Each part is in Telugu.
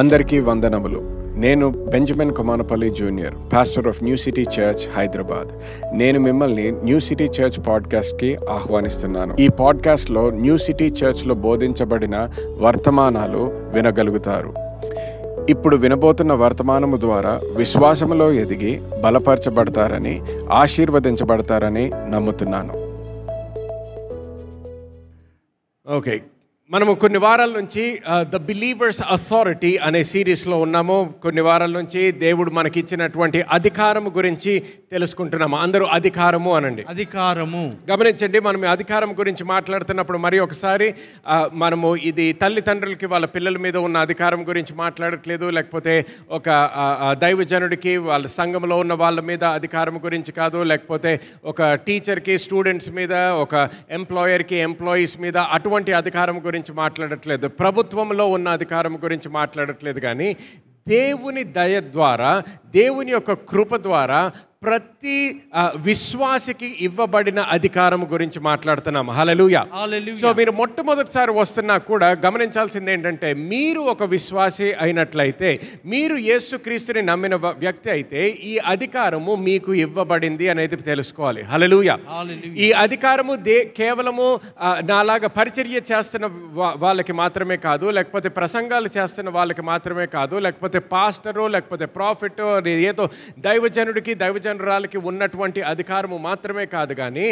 అందరికీ వందనములు నేను Benjamin Kumanapalli junior pastor of new city church Hyderabad నేను మిమ్మల్ని న్యూ సిటీ చర్చ్ పాడ్కాస్ట్కి ఆహ్వానిస్తున్నాను ఈ పాడ్కాస్ట్లో న్యూ సిటీ చర్చ్లో బోధించబడిన వర్తమానాలు వినగలుగుతారు ఇప్పుడు వినబోతున్న వర్తమానము ద్వారా విశ్వాసములో ఎదిగి బలపరచబడతారని ఆశీర్వదించబడతారని నమ్ముతున్నాను ఓకే మనము కొన్ని వారాల నుంచి ద బిలీవర్స్ అథారిటీ అనే సిరీస్లో ఉన్నాము కొన్ని వారాల నుంచి దేవుడు మనకి ఇచ్చినటువంటి అధికారం గురించి తెలుసుకుంటున్నాము అందరూ అధికారము అనండి అధికారము గమనించండి మనం అధికారం గురించి మాట్లాడుతున్నప్పుడు మరి ఒకసారి మనము ఇది తల్లిదండ్రులకి వాళ్ళ పిల్లల మీద ఉన్న అధికారం గురించి మాట్లాడట్లేదు లేకపోతే ఒక దైవజనుడికి వాళ్ళ సంఘంలో ఉన్న వాళ్ళ మీద అధికారం గురించి కాదు లేకపోతే ఒక టీచర్కి స్టూడెంట్స్ మీద ఒక ఎంప్లాయర్కి ఎంప్లాయీస్ మీద అటువంటి అధికారం గురించి గురించి మాట్లాడట్లేదు ప్రభుత్వంలో ఉన్న అధికారం గురించి మాట్లాడట్లేదు కానీ దేవుని దయ ద్వారా దేవుని యొక్క కృప ద్వారా ప్రతి విశ్వాసికి ఇవ్వబడిన అధికారం గురించి మాట్లాడుతున్నాం హలలుయ సో మీరు మొట్టమొదటిసారి వస్తున్నా కూడా గమనించాల్సింది ఏంటంటే మీరు ఒక విశ్వాసి అయినట్లయితే మీరు యేసుక్రీస్తుని నమ్మిన వ్యక్తి అయితే ఈ అధికారము మీకు ఇవ్వబడింది అనేది తెలుసుకోవాలి హలలుయ ఈ అధికారము దే కేవలము నాలాగా పరిచర్య చేస్తున్న వాళ్ళకి మాత్రమే కాదు లేకపోతే ప్రసంగాలు చేస్తున్న వాళ్ళకి మాత్రమే కాదు లేకపోతే పాస్టరు లేకపోతే ప్రాఫిట్ ఏదో దైవజనుడికి దైవజను జనరాలకి ఉన్నటువంటి అధికారము మాత్రమే కాదు కానీ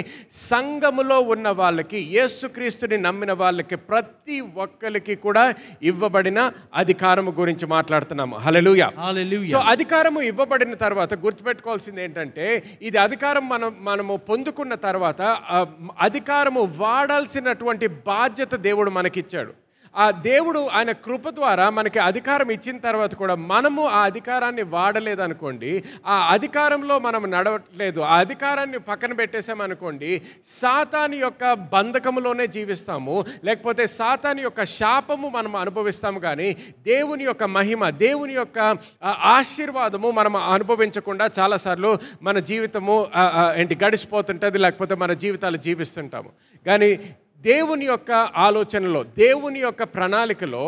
సంఘములో ఉన్న వాళ్ళకి యేసుక్రీస్తుని నమ్మిన వాళ్ళకి ప్రతి ఒక్కరికి కూడా ఇవ్వబడిన అధికారము గురించి మాట్లాడుతున్నాము హలలుయ సో అధికారము ఇవ్వబడిన తర్వాత గుర్తుపెట్టుకోవాల్సింది ఏంటంటే ఇది అధికారం మనం మనము పొందుకున్న తర్వాత అధికారము వాడాల్సినటువంటి బాధ్యత దేవుడు మనకిచ్చాడు ఆ దేవుడు ఆయన కృప ద్వారా మనకి అధికారం ఇచ్చిన తర్వాత కూడా మనము ఆ అధికారాన్ని వాడలేదనుకోండి ఆ అధికారంలో మనం నడవట్లేదు ఆ అధికారాన్ని పక్కన పెట్టేసామనుకోండి సాతాని యొక్క బంధకములోనే జీవిస్తాము లేకపోతే సాతాని యొక్క శాపము మనం అనుభవిస్తాము కానీ దేవుని యొక్క మహిమ దేవుని యొక్క ఆశీర్వాదము మనం అనుభవించకుండా చాలాసార్లు మన జీవితము ఏంటి గడిచిపోతుంటుంది లేకపోతే మన జీవితాలు జీవిస్తుంటాము కానీ దేవుని యొక్క ఆలోచనలో దేవుని యొక్క ప్రణాళికలో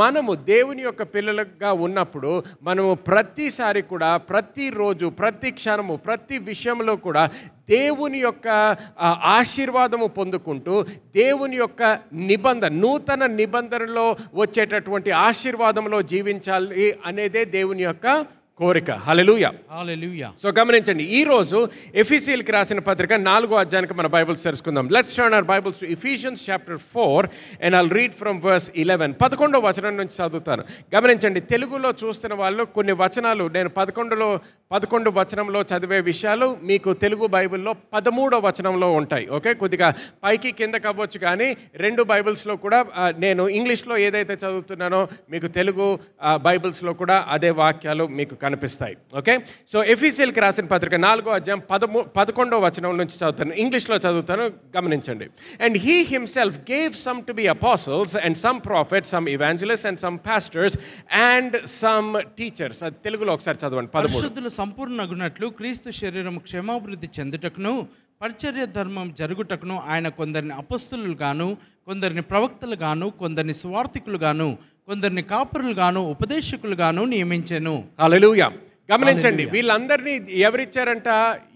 మనము దేవుని యొక్క పిల్లలుగా ఉన్నప్పుడు మనము ప్రతిసారి కూడా ప్రతిరోజు ప్రతి క్షణము ప్రతి విషయంలో కూడా దేవుని యొక్క ఆశీర్వాదము పొందుకుంటూ దేవుని యొక్క నిబంధన నూతన నిబంధనలో వచ్చేటటువంటి ఆశీర్వాదంలో జీవించాలి అనేదే దేవుని యొక్క కోరిక హలెలుయ సో గమనించండి ఈ రోజు ఎఫీసీఎల్కి రాసిన పత్రిక నాలుగో అధ్యాయానికి మన బైబిల్స్ తెలుసుకుందాం let's turn our Bibles to Ephesians chapter four and all read from verse eleven పదకొండో వచనం నుంచి చదువుతాను గమనించండి తెలుగులో చూస్తున్న వాళ్ళు కొన్ని వచనాలు నేను పదకొండులో పదకొండు వచనంలో చదివే విషయాలు మీకు తెలుగు బైబిల్లో పదమూడో వచనంలో ఉంటాయి ఓకే కొద్దిగా పైకి కిందకి అవ్వచ్చు కానీ రెండు బైబిల్స్లో కూడా నేను ఇంగ్లీష్లో ఏదైతే చదువుతున్నానో మీకు తెలుగు బైబిల్స్లో కూడా అదే వాక్యాలు మీకు కనిపిస్తాయి ఓకే సో ఎఫీసీఎల్కి రాసిన పత్రిక నాలుగో అధ్యాయం పదమూ పదకొండో వచనం నుంచి చదువుతాను ఇంగ్లీష్లో చదువుతాను గమనించండి and he himself gave some to be apostles and some prophet some evangelist and some pastors and some teachers అది తెలుగులో ఒకసారి చదవండి పరిశుద్ధులు సంపూర్ణ నగునట్లు క్రీస్తు శరీరం క్షేమాభివృద్ధి చెందుటకును పరిచర్య ధర్మం జరుగుటకును ఆయన కొందరిని అపస్తులు గాను కొందరిని ప్రవక్తలు గాను కొందరిని స్వార్థికులు గాను కొందరిని కాపురులుగాను ఉపదేశకులుగాను నియమించెను అలలుయా గమనించండి వీళ్ళందరినీ ఎవరిచ్చారంట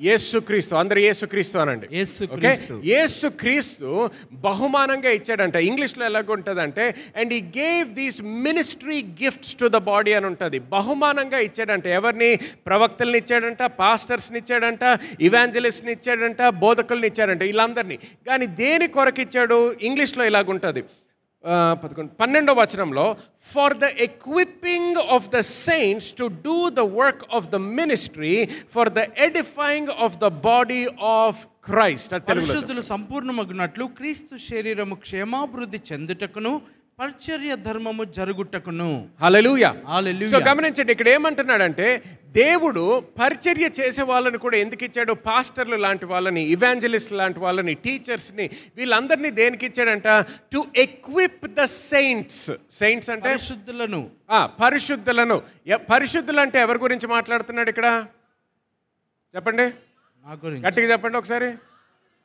యేసుక్రీస్తు అందరు యేసుక్రీస్తు అనండి యేసుక్రీస్తు బహుమానంగా ఇచ్చాడంట ఇంగ్లీష్లో అంటే and he gave these ministry gifts to the body అని ఉంటుంది బహుమానంగా ఇచ్చాడంట ఎవరిని ప్రవక్తలను ఇచ్చాడంట పాస్టర్స్ని ఇచ్చాడంట ఇవాంజలిస్ట్ని ఇచ్చాడంట బోధకుల్ని ఇచ్చాడంట వీళ్ళందరినీ కానీ దేని కొరకు ఇచ్చాడు ఇంగ్లీష్లో ఇలాగుంటుంది పదకొండు పన్నెండో వచనంలో for the equipping of the saints to do the work of the ministry for the edifying of the body of Christ పరిశుద్ధులు సంపూర్ణమగునట్లు క్రీస్తు శరీరము క్షేమాభివృద్ధి చెందుటకును పరిచర్య ధర్మము జరుగుటకును గమనించండి ఇక్కడ ఏమంటున్నాడంటే దేవుడు పరిచర్య చేసే వాళ్ళని కూడా ఎందుకు ఇచ్చాడు పాస్టర్లు లాంటి వాళ్ళని ఇవాంజలిస్ట్ లాంటి వాళ్ళని టీచర్స్ని వీళ్ళందరినీ దేనికి ఇచ్చాడంట to equip the saints saints అంటే పరిశుద్ధులను పరిశుద్ధులను పరిశుద్ధులు అంటే ఎవరి గురించి మాట్లాడుతున్నాడు ఇక్కడ చెప్పండి గట్టిగా చెప్పండి ఒకసారి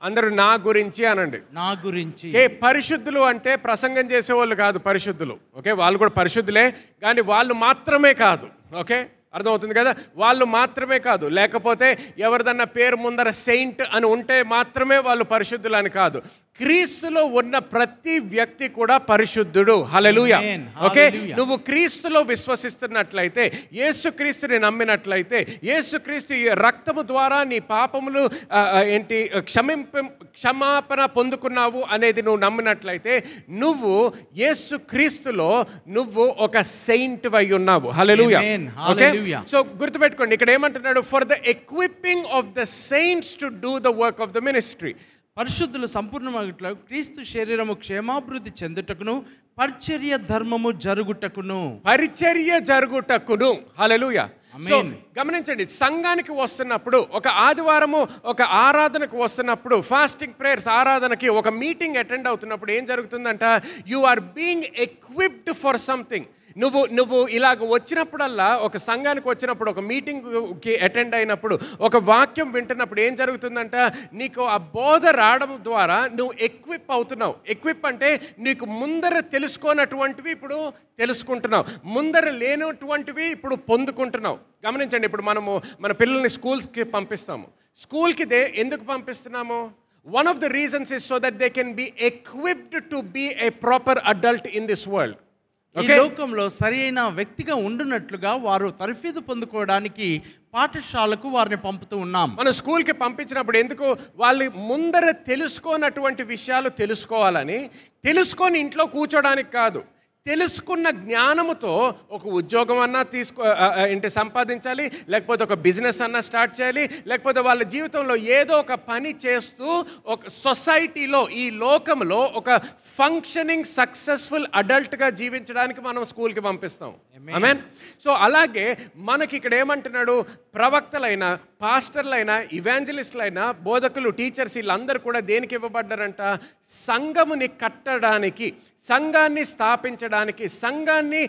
అందరూ నా గురించి అనండి నా గురించి ఏ పరిశుద్ధులు అంటే ప్రసంగం చేసేవాళ్ళు కాదు పరిశుద్ధులు ఓకే వాళ్ళు కూడా పరిశుద్ధులే కానీ వాళ్ళు మాత్రమే కాదు ఓకే అర్థమవుతుంది కదా వాళ్ళు మాత్రమే కాదు లేకపోతే ఎవరిదన్నా పేరు ముందర సెయింట్ అని ఉంటే మాత్రమే వాళ్ళు పరిశుద్ధులు అని కాదు క్రీస్తులో ఉన్న ప్రతి వ్యక్తి కూడా పరిశుద్ధుడు హలలుయ ఓకే నువ్వు క్రీస్తులో విశ్వసిస్తున్నట్లయితే యేసుక్రీస్తుని నమ్మినట్లయితే యేసుక్రీస్తు రక్తము ద్వారా నీ పాపములు ఏంటి క్షమింప క్షమాపణ పొందుకున్నావు అనేది నువ్వు నమ్మినట్లయితే నువ్వు క్రీస్తులో నువ్వు ఒక సెయింట్ అయి ఉన్నావు హలలుయ ఓకే సో గుర్తుపెట్టుకోండి ఇక్కడ ఏమంటున్నాడు for the equipping of the saints to do the work of the ministry పరిశుద్ధులు సంపూర్ణమగుట్లో క్రీస్తు శరీరము క్షేమాభివృద్ధి చెందుటకును పరిచర్య ధర్మము జరుగుటకును పరిచర్య జరుగుటకును హలలుయ గమనించండి సంఘానికి వస్తున్నప్పుడు ఒక ఆదివారము ఒక ఆరాధనకు వస్తున్నప్పుడు ఫాస్టింగ్ ప్రేయర్స్ ఆరాధనకి ఒక మీటింగ్ అటెండ్ అవుతున్నప్పుడు ఏం జరుగుతుందంట you are being equipped for something నువ్వు నువ్వు ఇలాగ వచ్చినప్పుడల్లా ఒక సంఘానికి వచ్చినప్పుడు ఒక మీటింగ్కి అటెండ్ అయినప్పుడు ఒక వాక్యం వింటున్నప్పుడు ఏం జరుగుతుందంట నీకు ఆ బోధ రావడం ద్వారా నువ్వు ఎక్విప్ అవుతున్నావు ఎక్విప్ అంటే నీకు ముందర తెలుసుకోనటువంటివి ఇప్పుడు తెలుసుకుంటున్నావు ముందర లేనటువంటివి ఇప్పుడు పొందుకుంటున్నావు గమనించండి ఇప్పుడు మనము మన పిల్లల్ని స్కూల్స్కి పంపిస్తాము స్కూల్కి దే ఎందుకు పంపిస్తున్నాము one of the reasons is so that they can be equipped to be a proper adult in this world ఈ లోకంలో సరి అయిన వ్యక్తిగా ఉండునట్లుగా వారు తర్ఫీదు పొందుకోవడానికి పాఠశాలకు వారిని పంపుతూ ఉన్నాం మనం స్కూల్కి పంపించినప్పుడు ఎందుకు వాళ్ళు ముందర తెలుసుకోనటువంటి విషయాలు తెలుసుకోవాలని తెలుసుకొని ఇంట్లో కూర్చోడానికి కాదు తెలుసుకున్న జ్ఞానముతో ఒక ఉద్యోగం అన్నా తీసుకో ఏంటి సంపాదించాలి లేకపోతే ఒక బిజినెస్ అన్నా స్టార్ట్ చేయాలి లేకపోతే వాళ్ళ జీవితంలో ఏదో ఒక పని చేస్తూ ఒక సొసైటీలో ఈ లోకంలో ఒక ఫంక్షనింగ్ సక్సెస్ఫుల్ అడల్ట్గా జీవించడానికి మనం స్కూల్కి పంపిస్తాం ఆమెన్ సో అలాగే మనకి ఇక్కడ ఏమంటున్నాడు ప్రవక్తలైన పాస్టర్లైన ఇవాంజలిస్టులైనా బోధకులు టీచర్స్ వీళ్ళందరూ కూడా దేనికి ఇవ్వబడ్డారంట సంఘముని కట్టడానికి సంఘాన్ని స్థాపించడానికి సంఘాన్ని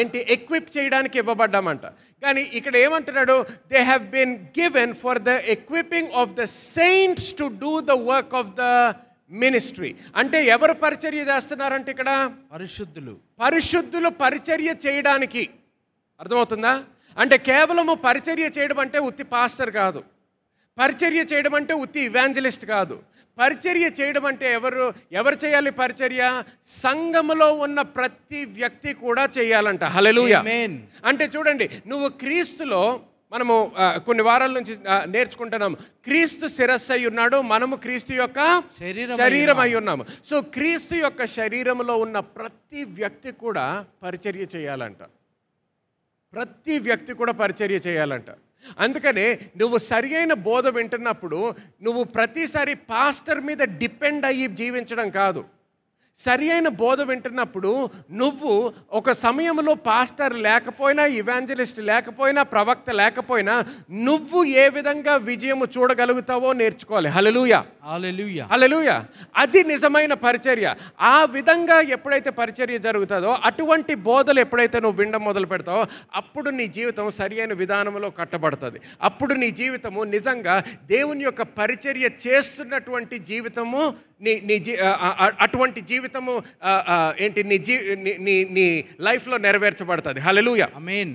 ఏంటి ఎక్విప్ చేయడానికి ఇవ్వబడ్డామంట కానీ ఇక్కడ ఏమంటున్నాడు they have been given for the equipping of the saints to do the work of the ministry అంటే ఎవరు పరిచర్య చేస్తున్నారంటే ఇక్కడ పరిశుద్ధులు పరిశుద్ధులు పరిచర్య చేయడానికి అర్థమవుతుందా అంటే కేవలము పరిచర్య చేయడం అంటే ఉత్తి పాస్టర్ కాదు పరిచర్య చేయడం అంటే ఉత్తి ఇవాంజలిస్ట్ కాదు పరిచర్య చేయడం అంటే ఎవరు ఎవరు చేయాలి పరిచర్య సంఘములో ఉన్న ప్రతి వ్యక్తి కూడా చేయాలంట మెయిన్ అంటే చూడండి నువ్వు క్రీస్తులో మనము కొన్ని వారాల నుంచి నేర్చుకుంటున్నాము క్రీస్తు శిరస్సు అయి ఉన్నాడు మనము క్రీస్తు యొక్క శరీరం అయి ఉన్నాము సో క్రీస్తు యొక్క శరీరంలో ఉన్న ప్రతి వ్యక్తి కూడా పరిచర్య చేయాలంట ప్రతి వ్యక్తి కూడా పరిచర్య చేయాలంట అందుకనే నువ్వు సరి అయిన బోధ వింటున్నప్పుడు నువ్వు ప్రతిసారి పాస్టర్ మీద డిపెండ్ అయ్యి జీవించడం కాదు సరి అయిన బోధ వింటున్నప్పుడు నువ్వు ఒక సమయంలో పాస్టర్ లేకపోయినా ఇవాంజలిస్ట్ లేకపోయినా ప్రవక్త లేకపోయినా నువ్వు ఏ విధంగా విజయము చూడగలుగుతావో నేర్చుకోవాలి హలలుయా హలలుయా హలలుయా అది నిజమైన పరిచర్య ఆ విధంగా ఎప్పుడైతే పరిచర్య జరుగుతుందో అటువంటి బోధలు ఎప్పుడైతే నువ్వు వినడం మొదలు పెడతావో అప్పుడు నీ జీవితం సరి అయిన విధానంలో కట్టబడుతుంది అప్పుడు నీ జీవితము నిజంగా దేవుని యొక్క పరిచర్య చేస్తున్నటువంటి జీవితము నీ నీ జీ అటువంటి జీవితము ఏంటి నీ జీ నీ నీ లైఫ్లో నెరవేర్చబడుతుంది హలలుయ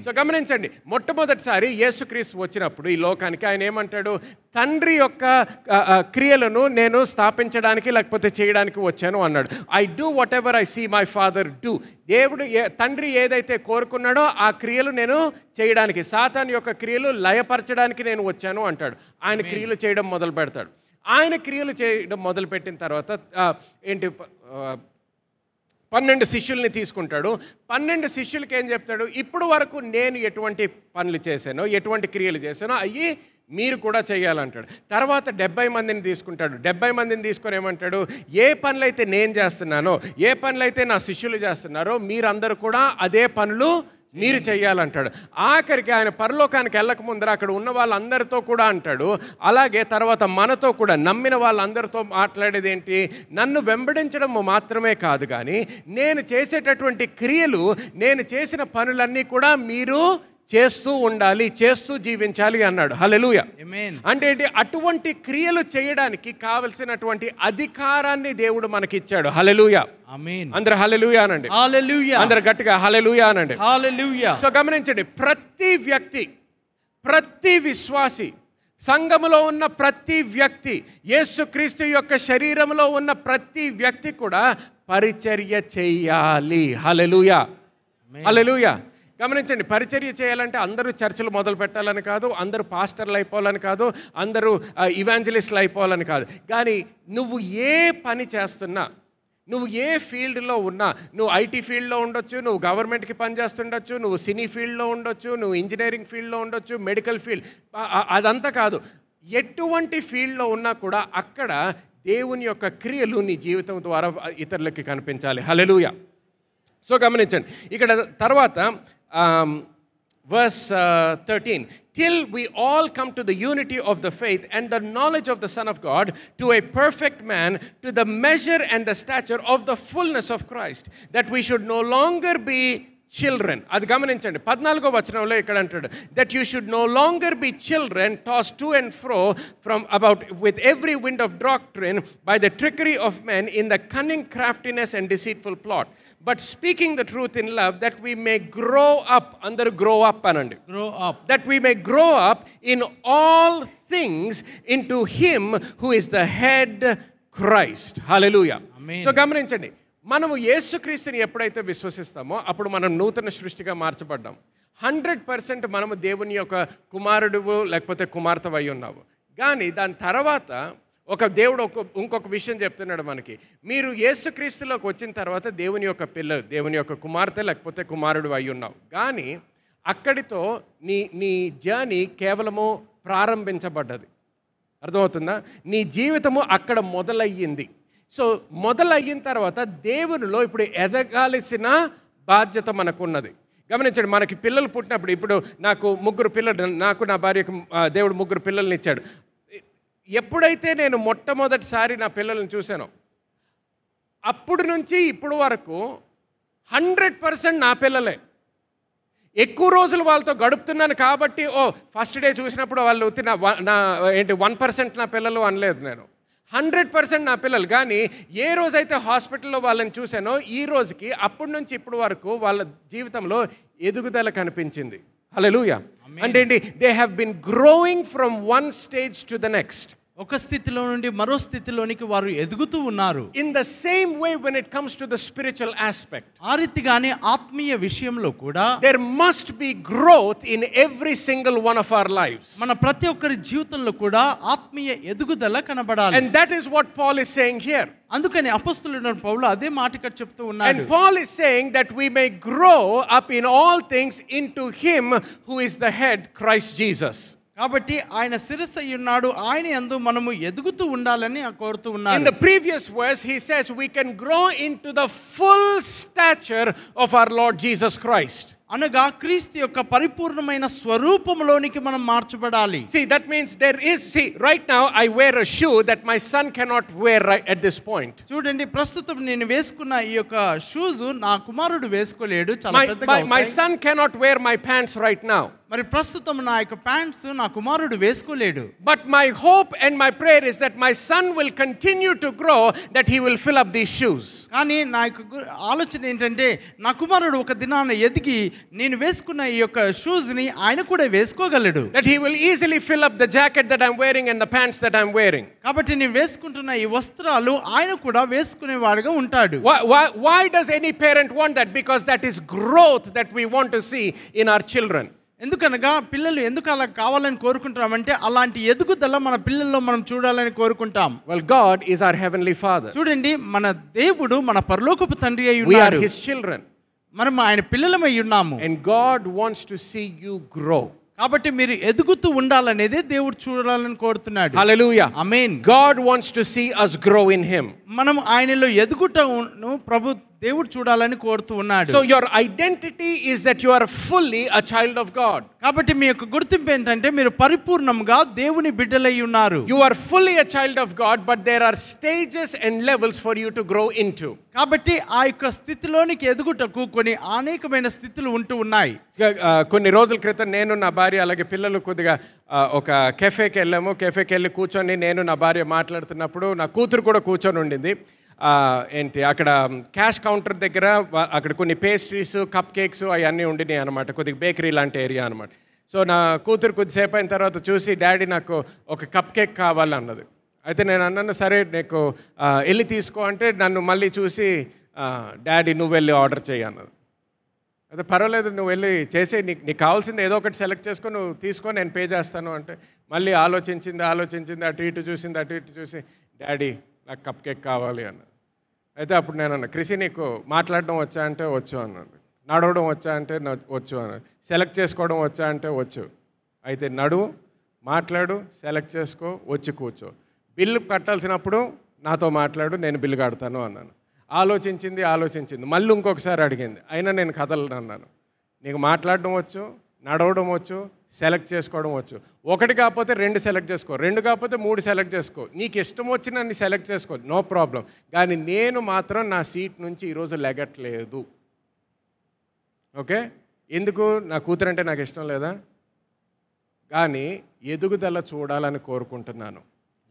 సో గమనించండి మొట్టమొదటిసారి యేసుక్రీస్తు వచ్చినప్పుడు ఈ లోకానికి ఆయన ఏమంటాడు తండ్రి యొక్క క్రియలను నేను స్థాపించడానికి లేకపోతే చేయడానికి వచ్చాను అన్నాడు I do whatever I see my father do దేవుడు తండ్రి ఏదైతే కోరుకున్నాడో ఆ క్రియలు నేను చేయడానికి సాతాన్ యొక్క క్రియలు లయపరచడానికి నేను వచ్చాను అంటాడు ఆయన క్రియలు చేయడం మొదలు పెడతాడు ఆయన క్రియలు చేయడం మొదలుపెట్టిన తర్వాత ఏంటి పన్నెండు శిష్యుల్ని తీసుకుంటాడు పన్నెండు శిష్యులకి ఏం చెప్తాడు ఇప్పుడు వరకు నేను ఎటువంటి పనులు చేశానో ఎటువంటి క్రియలు చేశానో అవి మీరు కూడా చేయాలంటాడు తర్వాత డెబ్బై మందిని తీసుకుంటాడు డెబ్బై మందిని తీసుకొని ఏమంటాడు ఏ పనులైతే నేను చేస్తున్నానో ఏ పనులైతే నా శిష్యులు చేస్తున్నారో మీరందరూ కూడా అదే పనులు మీరు చెయ్యాలంటాడు ఆఖరికి ఆయన పరలోకానికి వెళ్ళక ముందర అక్కడ ఉన్న వాళ్ళందరితో కూడా అంటాడు అలాగే తర్వాత మనతో కూడా నమ్మిన వాళ్ళందరితో మాట్లాడేది ఏంటి నన్ను వెంబడించడం మాత్రమే కాదు కానీ నేను చేసేటటువంటి క్రియలు నేను చేసిన పనులన్నీ కూడా మీరు చేస్తూ ఉండాలి చేస్తూ జీవించాలి అన్నాడు హలెలుయ అంటే ఏంటి అటువంటి క్రియలు చేయడానికి కావలసినటువంటి అధికారాన్ని దేవుడు మనకి ఇచ్చాడు హలెలుయ అందరు హలెలుయ అనండి అందరు గట్టిగా హలెలుయ అనండి సో గమనించండి ప్రతి వ్యక్తి ప్రతి విశ్వాసి సంఘములో ఉన్న ప్రతి వ్యక్తి యేసుక్రీస్తు యొక్క శరీరంలో ఉన్న ప్రతి వ్యక్తి కూడా పరిచర్య చేయాలి హలెలుయా హలెలుయా గమనించండి పరిచర్య చేయాలంటే అందరూ చర్చలు మొదలు పెట్టాలని కాదు అందరూ పాస్టర్లు అయిపోవాలని కాదు అందరూ ఇవాంజలిస్టులు అయిపోవాలని కాదు కానీ నువ్వు ఏ పని చేస్తున్నా నువ్వు ఏ ఫీల్డ్లో ఉన్నా నువ్వు ఐటీ ఫీల్డ్లో ఉండొచ్చు నువ్వు గవర్నమెంట్కి పనిచేస్తుండొచ్చు నువ్వు సినీ ఫీల్డ్లో ఉండొచ్చు నువ్వు ఇంజనీరింగ్ ఫీల్డ్లో ఉండొచ్చు మెడికల్ ఫీల్డ్ అదంతా కాదు ఎటువంటి ఫీల్డ్లో ఉన్నా కూడా అక్కడ దేవుని యొక్క క్రియలు నీ జీవితం ద్వారా ఇతరులకి కనిపించాలి హలెలుయ సో గమనించండి ఇక్కడ తర్వాత um, verse uh, 13 till we all come to the unity of the faith and the knowledge of the son of god to a perfect man to the measure and the stature of the fullness of christ that we should no longer be children అది గమనించండి పద్నాలుగో వచనంలో ఇక్కడ అంటాడు that you should no longer be children tossed to and fro from about with every wind of doctrine by the trickery of men in the cunning craftiness and deceitful plot but speaking the truth in love that we may grow up అందరు గ్రో అప్ అనండి grow up that we may grow up in all things into him who is the head Christ hallelujah so గమనించండి మనము యేసుక్రీస్తుని ఎప్పుడైతే విశ్వసిస్తామో అప్పుడు మనం నూతన సృష్టిగా మార్చబడ్డాం హండ్రెడ్ పర్సెంట్ మనము దేవుని యొక్క కుమారుడు లేకపోతే కుమార్తె అయి ఉన్నావు కానీ దాని తర్వాత ఒక దేవుడు ఒక ఇంకొక విషయం చెప్తున్నాడు మనకి మీరు యేసుక్రీస్తులోకి వచ్చిన తర్వాత దేవుని యొక్క పిల్ల దేవుని యొక్క కుమార్తె లేకపోతే కుమారుడు అయి ఉన్నావు కానీ అక్కడితో నీ నీ జర్నీ కేవలము ప్రారంభించబడ్డది అర్థమవుతుందా నీ జీవితము అక్కడ మొదలయ్యింది సో మొదలైన తర్వాత దేవునిలో ఇప్పుడు ఎదగాల్సిన బాధ్యత మనకున్నది గమనించండి మనకి పిల్లలు పుట్టినప్పుడు ఇప్పుడు నాకు ముగ్గురు పిల్లలు నాకు నా భార్యకు దేవుడు ముగ్గురు పిల్లల్ని ఇచ్చాడు ఎప్పుడైతే నేను మొట్టమొదటిసారి నా పిల్లల్ని చూశానో అప్పుడు నుంచి ఇప్పుడు వరకు హండ్రెడ్ పర్సెంట్ నా పిల్లలే ఎక్కువ రోజులు వాళ్ళతో గడుపుతున్నాను కాబట్టి ఓ ఫస్ట్ డే చూసినప్పుడు వాళ్ళు నా నా ఏంటి వన్ పర్సెంట్ నా పిల్లలు అనలేదు నేను హండ్రెడ్ పర్సెంట్ నా పిల్లలు కానీ ఏ రోజైతే హాస్పిటల్లో వాళ్ళని చూశానో ఈ రోజుకి అప్పటి నుంచి ఇప్పటి వరకు వాళ్ళ జీవితంలో ఎదుగుదల కనిపించింది అలలుయా అంటే they have been growing from one stage to the next ఒక స్థితిలో నుండి మరో స్థితిలోనికి వారు ఎదుగుతూ ఉన్నారు in the same way when it comes to the spiritual aspect ఆ రీతిగానే ఆత్మీయ విషయంలో కూడా there must be growth in every single one of our life మన ప్రతి ఒక్కరి జీవితంలో కూడా ఆత్మీయ ఎదుగుదల కనబడాలి and that is what Paul is saying here అందుకని అపస్తులున్న పౌలు అదే మాట ఇక్కడ చెప్తూ ఉన్నాడు and Paul is saying that we may grow up in all things in him who is the head Christ Jesus కాబట్టి ఆయన శిరస్సు ఉన్నాడు ఆయన యందు మనము ఎదుగుతూ ఉండాలని కోరుతూ ఉన్నాను in the previous verse he says we can grow into the full stature of our Lord Jesus Christ అనగా క్రీస్తు యొక్క పరిపూర్ణమైన స్వరూపంలోనికి మనం మార్చబడాలి see that means there is see right now I wear a shoe that my son cannot wear at this point చూడండి ప్రస్తుతం నేను వేసుకున్న ఈ యొక్క షూస్ నా కుమారుడు వేసుకోలేడు చాలా పెద్దగా my son cannot wear my pants right now మరి ప్రస్తుతం నా యొక్క ప్యాంట్స్ నా కుమారుడు వేసుకోలేడు but my hope and my prayer is that my son will continue to grow that he will fill up these shoes కానీ నా యొక్క ఆలోచన ఏంటంటే నా కుమారుడు ఒక దినాన ఎదిగి నేను వేసుకున్న ఈ యొక్క షూస్ ని ఆయన కూడా వేసుకోగలడు that he will easily fill up the jacket that I'm wearing and the pants that I'm wearing కాబట్టి నేను వేసుకుంటున్న ఈ వస్త్రాలు ఆయన కూడా వేసుకునేవాడుగా ఉంటాడు why does any parent want that because that is growth that we want to see in our children ఎందుకనగా పిల్లలు ఎందుకు అలా కావాలని కోరుకుంటామంటే అలాంటి ఎదుగుదల మన పిల్లల్లో మనం చూడాలని కోరుకుంటాం well God is our heavenly father చూడండి మన దేవుడు మన పరలోకపు తండ్రి అయి ఉన్నారు హిస్ చిల్డ్రన్ మనం ఆయన పిల్లలమై ఉన్నాము and God wants to see you grow కాబట్టి మీరు ఎదుగుతూ ఉండాలనేది దేవుడు చూడాలని కోరుతున్నాడు hallelujah amen God wants to see us grow in him మనం ఆయనలో ఎదుగుటను ప్రభు దేవుడు చూడాలని కోరుతూ ఉన్నాడు so your identity is that you are fully a child of God కాబట్టి మీ యొక్క గుర్తింపు ఏంటంటే మీరు పరిపూర్ణంగా దేవుని బిడ్డలై ఉన్నారు you are fully a child of God but there are stages and levels for you to grow into కాబట్టి ఆ యొక్క స్థితిలోనికి ఎదుగుటకు కొన్ని అనేకమైన స్థితులు ఉంటూ ఉన్నాయి కొన్ని రోజుల క్రితం నేను నా భార్య అలాగే పిల్లలు కొద్దిగా ఒక కెఫేకి వెళ్ళాము కెఫేకి వెళ్ళి కూర్చొని నేను నా భార్య మాట్లాడుతున్నప్పుడు నా కూతురు కూడా కూర్చొని ఉండింది ఏంటి అక్కడ క్యాష్ కౌంటర్ దగ్గర అక్కడ కొన్ని పేస్ట్రీస్ కప్ కేక్స్ అవన్నీ ఉండినాయి అనమాట కొద్దిగా బేకరీ లాంటి ఏరియా అనమాట సో నా కూతురు కొద్దిసేపు అయిన తర్వాత చూసి డాడీ నాకు ఒక కప్ కేక్ కావాలన్నది అయితే నేను అన్నాను సరే నీకు వెళ్ళి తీసుకో అంటే నన్ను మళ్ళీ చూసి డాడీ నువ్వు వెళ్ళి ఆర్డర్ చేయన్నది అయితే పర్వాలేదు నువ్వు వెళ్ళి చేసే నీకు నీకు కావాల్సింది ఏదో ఒకటి సెలెక్ట్ చేసుకొని నువ్వు తీసుకొని నేను పే చేస్తాను అంటే మళ్ళీ ఆలోచించింది ఆలోచించింది అటు ఇటు చూసింది అటు ఇటు చూసి డాడీ నాకు కప్ కేక్ కావాలి అన్నారు అయితే అప్పుడు నేను అన్నా క్రిసి నీకు మాట్లాడడం వచ్చా అంటే వచ్చు అన్నాను నడవడం వచ్చా అంటే వచ్చు అన్నాను సెలెక్ట్ చేసుకోవడం వచ్చా అంటే వచ్చు అయితే నడువు మాట్లాడు సెలెక్ట్ చేసుకో వచ్చి కూర్చో బిల్లు కట్టాల్సినప్పుడు నాతో మాట్లాడు నేను బిల్లు కడతాను అన్నాను ఆలోచించింది ఆలోచించింది మళ్ళీ ఇంకొకసారి అడిగింది అయినా నేను కథలు అన్నాను నీకు మాట్లాడడం వచ్చు నడవడం వచ్చు సెలెక్ట్ చేసుకోవడం వచ్చు ఒకటి కాకపోతే రెండు సెలెక్ట్ చేసుకో రెండు కాకపోతే మూడు సెలెక్ట్ చేసుకో నీకు ఇష్టం వచ్చిన అన్ని సెలెక్ట్ చేసుకో నో ప్రాబ్లం కానీ నేను మాత్రం నా సీట్ నుంచి ఈరోజు లెగట్లేదు ఓకే ఎందుకు నా కూతురంటే నాకు ఇష్టం లేదా కానీ ఎదుగుదల చూడాలని కోరుకుంటున్నాను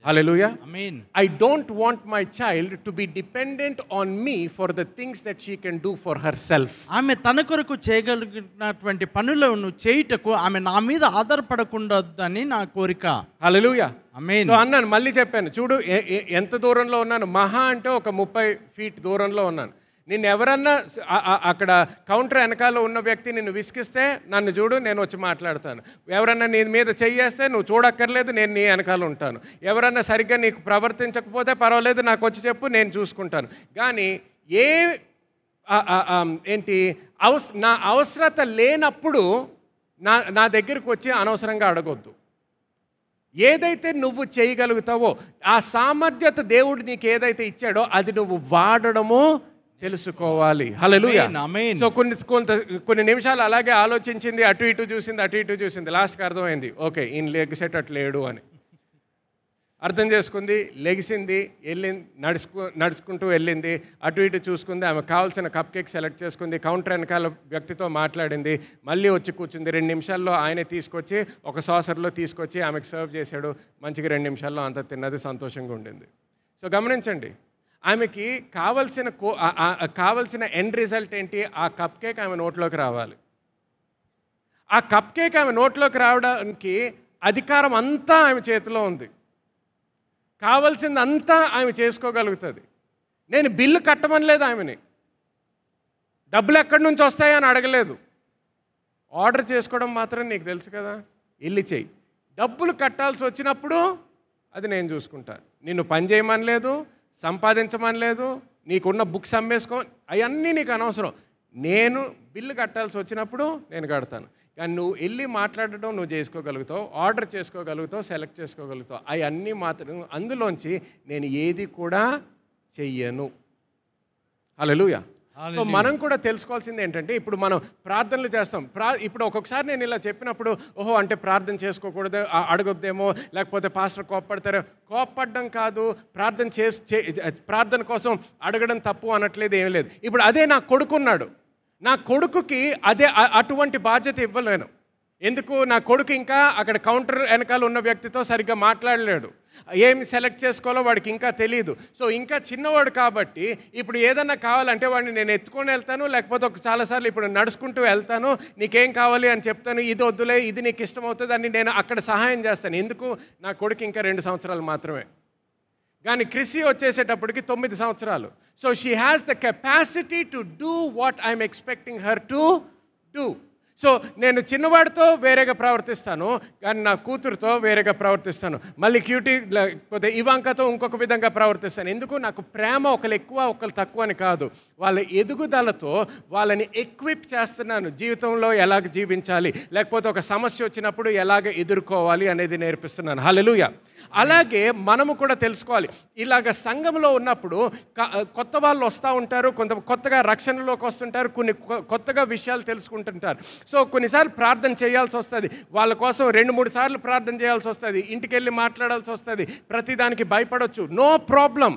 Hallelujah. Amen. I don't want my child to be dependent on me for the things that she can do for herself. ఆమె తన కొరకు చేయగలిగినటువంటి పనులను చేయుటకు ఆమె నా మీద ఆధారపడకుండా అని నా కోరిక. హలో అన్నాను మళ్ళీ చెప్పాను చూడు ఎంత దూరంలో ఉన్నాను మహా అంటే ఒక ముప్పై ఫీట్ దూరంలో ఉన్నాను నిన్ను ఎవరన్నా అక్కడ కౌంటర్ వెనకాల ఉన్న వ్యక్తి నిన్ను విసిగిస్తే నన్ను చూడు నేను వచ్చి మాట్లాడతాను ఎవరన్నా నీ మీద చెయ్యేస్తే నువ్వు చూడక్కర్లేదు నేను నీ వెనకాల ఉంటాను ఎవరన్నా సరిగ్గా నీకు ప్రవర్తించకపోతే పర్వాలేదు నాకు వచ్చి చెప్పు నేను చూసుకుంటాను కానీ ఏ ఏంటి అవస నా అవసరత లేనప్పుడు నా నా దగ్గరకు వచ్చి అనవసరంగా అడగొద్దు ఏదైతే నువ్వు చేయగలుగుతావో ఆ సామర్థ్యత దేవుడు నీకు ఏదైతే ఇచ్చాడో అది నువ్వు వాడడము తెలుసుకోవాలి సో కొన్ని కొంత కొన్ని నిమిషాలు అలాగే ఆలోచించింది అటు ఇటు చూసింది అటు ఇటు చూసింది లాస్ట్కి అర్థమైంది ఓకే ఈయన లెగిసేట లేడు అని అర్థం చేసుకుంది లెగిసింది వెళ్ళింది నడుచుకు నడుచుకుంటూ వెళ్ళింది అటు ఇటు చూసుకుంది ఆమె కావాల్సిన కప్ కేక్ సెలెక్ట్ చేసుకుంది కౌంటర్ వెనకాల వ్యక్తితో మాట్లాడింది మళ్ళీ వచ్చి కూర్చుంది రెండు నిమిషాల్లో ఆయనే తీసుకొచ్చి ఒక సాసర్లో తీసుకొచ్చి ఆమెకు సర్వ్ చేశాడు మంచిగా రెండు నిమిషాల్లో అంత తిన్నది సంతోషంగా ఉండింది సో గమనించండి ఆమెకి కావలసిన కో కావలసిన ఎండ్ రిజల్ట్ ఏంటి ఆ కప్ కేక్ ఆమె నోట్లోకి రావాలి ఆ కప్ కేక్ ఆమె నోట్లోకి రావడానికి అధికారం అంతా ఆమె చేతిలో ఉంది కావలసిందంతా ఆమె చేసుకోగలుగుతుంది నేను బిల్లు కట్టమని లేదు ఆమెని డబ్బులు ఎక్కడి నుంచి వస్తాయని అడగలేదు ఆర్డర్ చేసుకోవడం మాత్రం నీకు తెలుసు కదా వెళ్ళి చెయ్యి డబ్బులు కట్టాల్సి వచ్చినప్పుడు అది నేను చూసుకుంటాను నిన్ను పని చేయమని లేదు సంపాదించమని లేదు నీకున్న బుక్స్ అమ్మేసుకో అవన్నీ నీకు అనవసరం నేను బిల్లు కట్టాల్సి వచ్చినప్పుడు నేను కడతాను కానీ నువ్వు వెళ్ళి మాట్లాడటం నువ్వు చేసుకోగలుగుతావు ఆర్డర్ చేసుకోగలుగుతావు సెలెక్ట్ చేసుకోగలుగుతావు అవన్నీ మాత్రం అందులోంచి నేను ఏది కూడా చెయ్యను అలలుయా సో మనం కూడా తెలుసుకోవాల్సింది ఏంటంటే ఇప్పుడు మనం ప్రార్థనలు చేస్తాం ప్రా ఇప్పుడు ఒక్కొక్కసారి నేను ఇలా చెప్పినప్పుడు ఓహో అంటే ప్రార్థన చేసుకోకూడదు అడగొద్దేమో లేకపోతే పాస్టర్ కోప్పడతారు కోప్పడడం కాదు ప్రార్థన చేసి ప్రార్థన కోసం అడగడం తప్పు అనట్లేదు ఏం లేదు ఇప్పుడు అదే నా కొడుకున్నాడు నా కొడుకుకి అదే అటువంటి బాధ్యత ఇవ్వలేను ఎందుకు నా కొడుకు ఇంకా అక్కడ కౌంటర్ వెనకాల ఉన్న వ్యక్తితో సరిగ్గా మాట్లాడలేడు ఏం సెలెక్ట్ చేసుకోవాలో వాడికి ఇంకా తెలియదు సో ఇంకా చిన్నవాడు కాబట్టి ఇప్పుడు ఏదన్నా కావాలంటే వాడిని నేను ఎత్తుకొని వెళ్తాను లేకపోతే ఒక చాలాసార్లు ఇప్పుడు నడుచుకుంటూ వెళ్తాను నీకేం కావాలి అని చెప్తాను ఇది వద్దులే ఇది నీకు ఇష్టమవుతుంది అని నేను అక్కడ సహాయం చేస్తాను ఎందుకు నా కొడుకు ఇంకా రెండు సంవత్సరాలు మాత్రమే కానీ క్రిసి వచ్చేసేటప్పటికి తొమ్మిది సంవత్సరాలు so she has the capacity to do what I'm expecting her to do సో నేను చిన్నవాడితో వేరేగా ప్రవర్తిస్తాను కానీ నా కూతురుతో వేరేగా ప్రవర్తిస్తాను మళ్ళీ క్యూటీ లేకపోతే ఇవాంకతో ఇంకొక విధంగా ప్రవర్తిస్తాను ఎందుకు నాకు ప్రేమ ఒకళ్ళు ఎక్కువ ఒకళ్ళు తక్కువ అని కాదు వాళ్ళ ఎదుగుదలతో వాళ్ళని ఎక్విప్ చేస్తున్నాను జీవితంలో ఎలాగ జీవించాలి లేకపోతే ఒక సమస్య వచ్చినప్పుడు ఎలాగ ఎదుర్కోవాలి అనేది నేర్పిస్తున్నాను హలలుయా అలాగే మనము కూడా తెలుసుకోవాలి ఇలాగ సంఘంలో ఉన్నప్పుడు కొత్త వాళ్ళు వస్తూ ఉంటారు కొంత కొత్తగా రక్షణలోకి వస్తుంటారు కొన్ని కొత్తగా విషయాలు తెలుసుకుంటుంటారు సో కొన్నిసార్లు ప్రార్థన చేయాల్సి వస్తుంది వాళ్ళ కోసం రెండు మూడు సార్లు ప్రార్థన చేయాల్సి వస్తుంది ఇంటికి వెళ్ళి మాట్లాడాల్సి వస్తుంది ప్రతిదానికి భయపడవచ్చు నో ప్రాబ్లం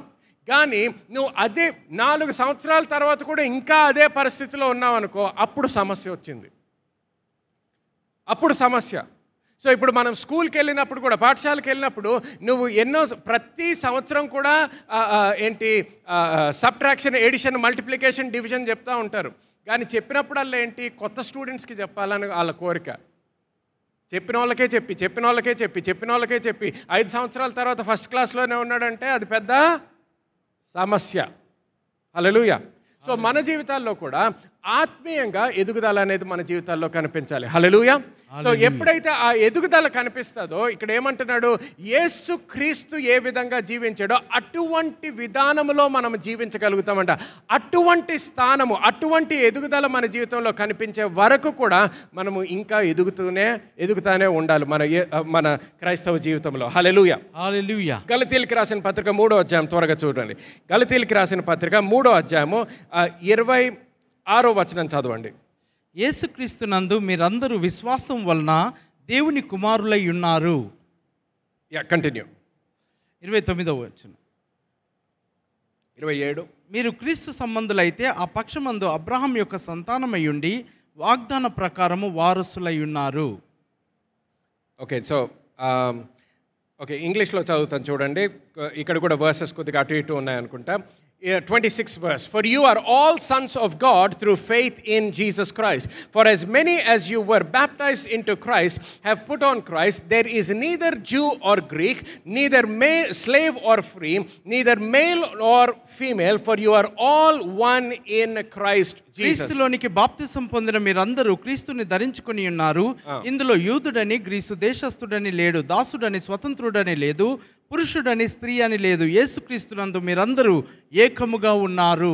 కానీ నువ్వు అదే నాలుగు సంవత్సరాల తర్వాత కూడా ఇంకా అదే పరిస్థితిలో ఉన్నావు అనుకో అప్పుడు సమస్య వచ్చింది అప్పుడు సమస్య సో ఇప్పుడు మనం స్కూల్కి వెళ్ళినప్పుడు కూడా పాఠశాలకు వెళ్ళినప్పుడు నువ్వు ఎన్నో ప్రతి సంవత్సరం కూడా ఏంటి సబ్ట్రాక్షన్ ఎడిషన్ మల్టిప్లికేషన్ డివిజన్ చెప్తూ ఉంటారు కానీ చెప్పినప్పుడల్లా ఏంటి కొత్త స్టూడెంట్స్కి చెప్పాలని వాళ్ళ కోరిక చెప్పిన వాళ్ళకే చెప్పి చెప్పిన వాళ్ళకే చెప్పి చెప్పిన వాళ్ళకే చెప్పి ఐదు సంవత్సరాల తర్వాత ఫస్ట్ క్లాస్లోనే ఉన్నాడంటే అది పెద్ద సమస్య అలలుయ సో మన జీవితాల్లో కూడా ఆత్మీయంగా ఎదుగుదల అనేది మన జీవితాల్లో కనిపించాలి హలలుయా సో ఎప్పుడైతే ఆ ఎదుగుదల కనిపిస్తుందో ఇక్కడ ఏమంటున్నాడు ఏసు క్రీస్తు ఏ విధంగా జీవించాడో అటువంటి విధానంలో మనం జీవించగలుగుతామంట అటువంటి స్థానము అటువంటి ఎదుగుదల మన జీవితంలో కనిపించే వరకు కూడా మనము ఇంకా ఎదుగుతూనే ఎదుగుతానే ఉండాలి మన మన క్రైస్తవ జీవితంలో హలెలుయ గలతీలికి రాసిన పత్రిక మూడో అధ్యాయం త్వరగా చూడండి గలతీలికి రాసిన పత్రిక మూడో అధ్యాయము ఇరవై ఆరో వచనం చదవండి నందు మీరందరూ విశ్వాసం వలన దేవుని కుమారులై ఉన్నారు యా కంటిన్యూ ఇరవై తొమ్మిదవ వచ్చిన ఇరవై ఏడు మీరు క్రీస్తు సంబంధులైతే ఆ పక్షమందు అబ్రహం యొక్క సంతానమై ఉండి వాగ్దాన ప్రకారము వారసులై ఉన్నారు ఓకే సో ఓకే ఇంగ్లీష్లో చదువుతాను చూడండి ఇక్కడ కూడా వర్సెస్ కొద్దిగా అటు ఇటు ఉన్నాయనుకుంటా 26 verse for you are all sons of god through faith in jesus christ for as many as you were baptized into christ have put on christ there is neither jew or greek neither male, slave or free neither male or female for you are all one in christ క్రీస్తులోనికి బాప్తిసం పొందిన మీరందరూ క్రీస్తుని ధరించుకుని ఉన్నారు ఇందులో యూదుడని గ్రీసు దేశస్థుడని లేడు దాసుడని స్వతంత్రుడని లేదు పురుషుడని స్త్రీ అని లేదు యేసుక్రీస్తునందు మీరందరూ ఏకముగా ఉన్నారు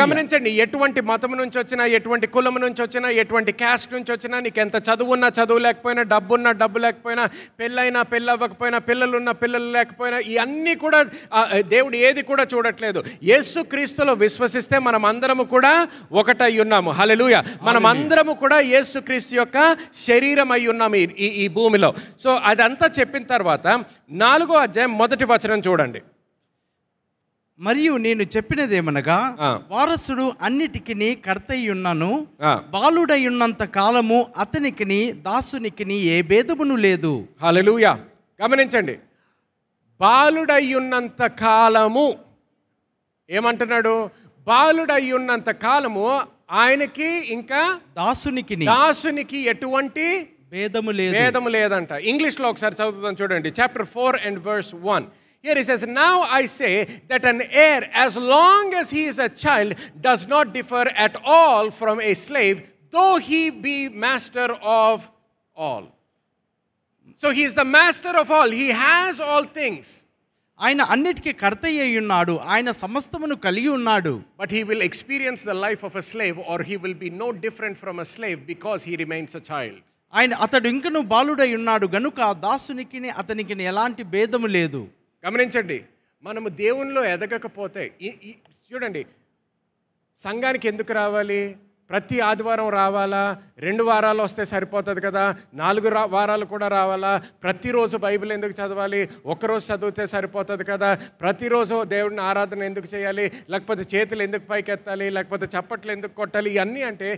గమనించండి ఎటువంటి మతం నుంచి వచ్చినా ఎటువంటి కులం నుంచి వచ్చినా ఎటువంటి క్యాస్ట్ నుంచి వచ్చినా నీకు ఎంత చదువున్నా చదువు లేకపోయినా డబ్బున్నా డబ్బు లేకపోయినా పెళ్ళైనా పెళ్ళవ్వకపోయినా పిల్లలున్నా పిల్లలు లేకపోయినా ఇవన్నీ కూడా దేవుడు ఏది కూడా చూడట్లేదు యేసుక్రీస్తులో విశ్వసిస్తే మనం అందరము కూడా ఒకటై ఉన్నాము హలెలుయ మనం అందరము కూడా యేసుక్రీస్తు యొక్క శరీరం అయి ఉన్నాము ఈ ఈ భూమిలో సో అదంతా చెప్పిన తర్వాత నాలుగో అధ్యాయం మొదటి వచనం చూడండి మరియు నేను చెప్పినది ఏమనగా వారసుడు అన్నిటికి కర్తయి ఉన్నాను బాలుడై ఉన్నంత కాలము అతనికిని దాసునికిని ఏ భేదమును లేదు హలలుయా గమనించండి బాలుడై ఉన్నంత కాలము ఏమంటున్నాడు బాలుడై ఉన్నంత కాలము ఆయనకి ఇంకా దాసునికి దాసునికి ఎటువంటి భేదము లేదు భేదము లేదంట ఇంగ్లీష్లో ఒకసారి చదువుతాం చూడండి chapter four and verse one Here he says, Now I say that an heir, as long as he is a child, does not differ at all from a slave, though he be master of all. So he is the master of all, he has all things. ఆయన అన్నిటికీ కర్త అయి ఉన్నాడు ఆయన సమస్తమును కలిగి ఉన్నాడు but he will experience the life of a slave or he will be no different from a slave because he remains a child ఆయన అతడు ఇంకను బాలుడై ఉన్నాడు గనుక దాసునికి అతనికి ఎలాంటి భేదము లేదు గమనించండి మనము దేవునిలో ఎదగకపోతే చూడండి సంఘానికి ఎందుకు రావాలి ప్రతి ఆదివారం రావాలా రెండు వారాలు వస్తే సరిపోతుంది కదా నాలుగు రా వారాలు కూడా రావాలా ప్రతిరోజు బైబిల్ ఎందుకు చదవాలి ఒకరోజు చదివితే సరిపోతుంది కదా ప్రతిరోజు దేవుడిని ఆరాధన ఎందుకు చేయాలి లేకపోతే చేతులు ఎందుకు పైకెత్తాలి లేకపోతే చప్పట్లు ఎందుకు కొట్టాలి ఇవన్నీ అంటే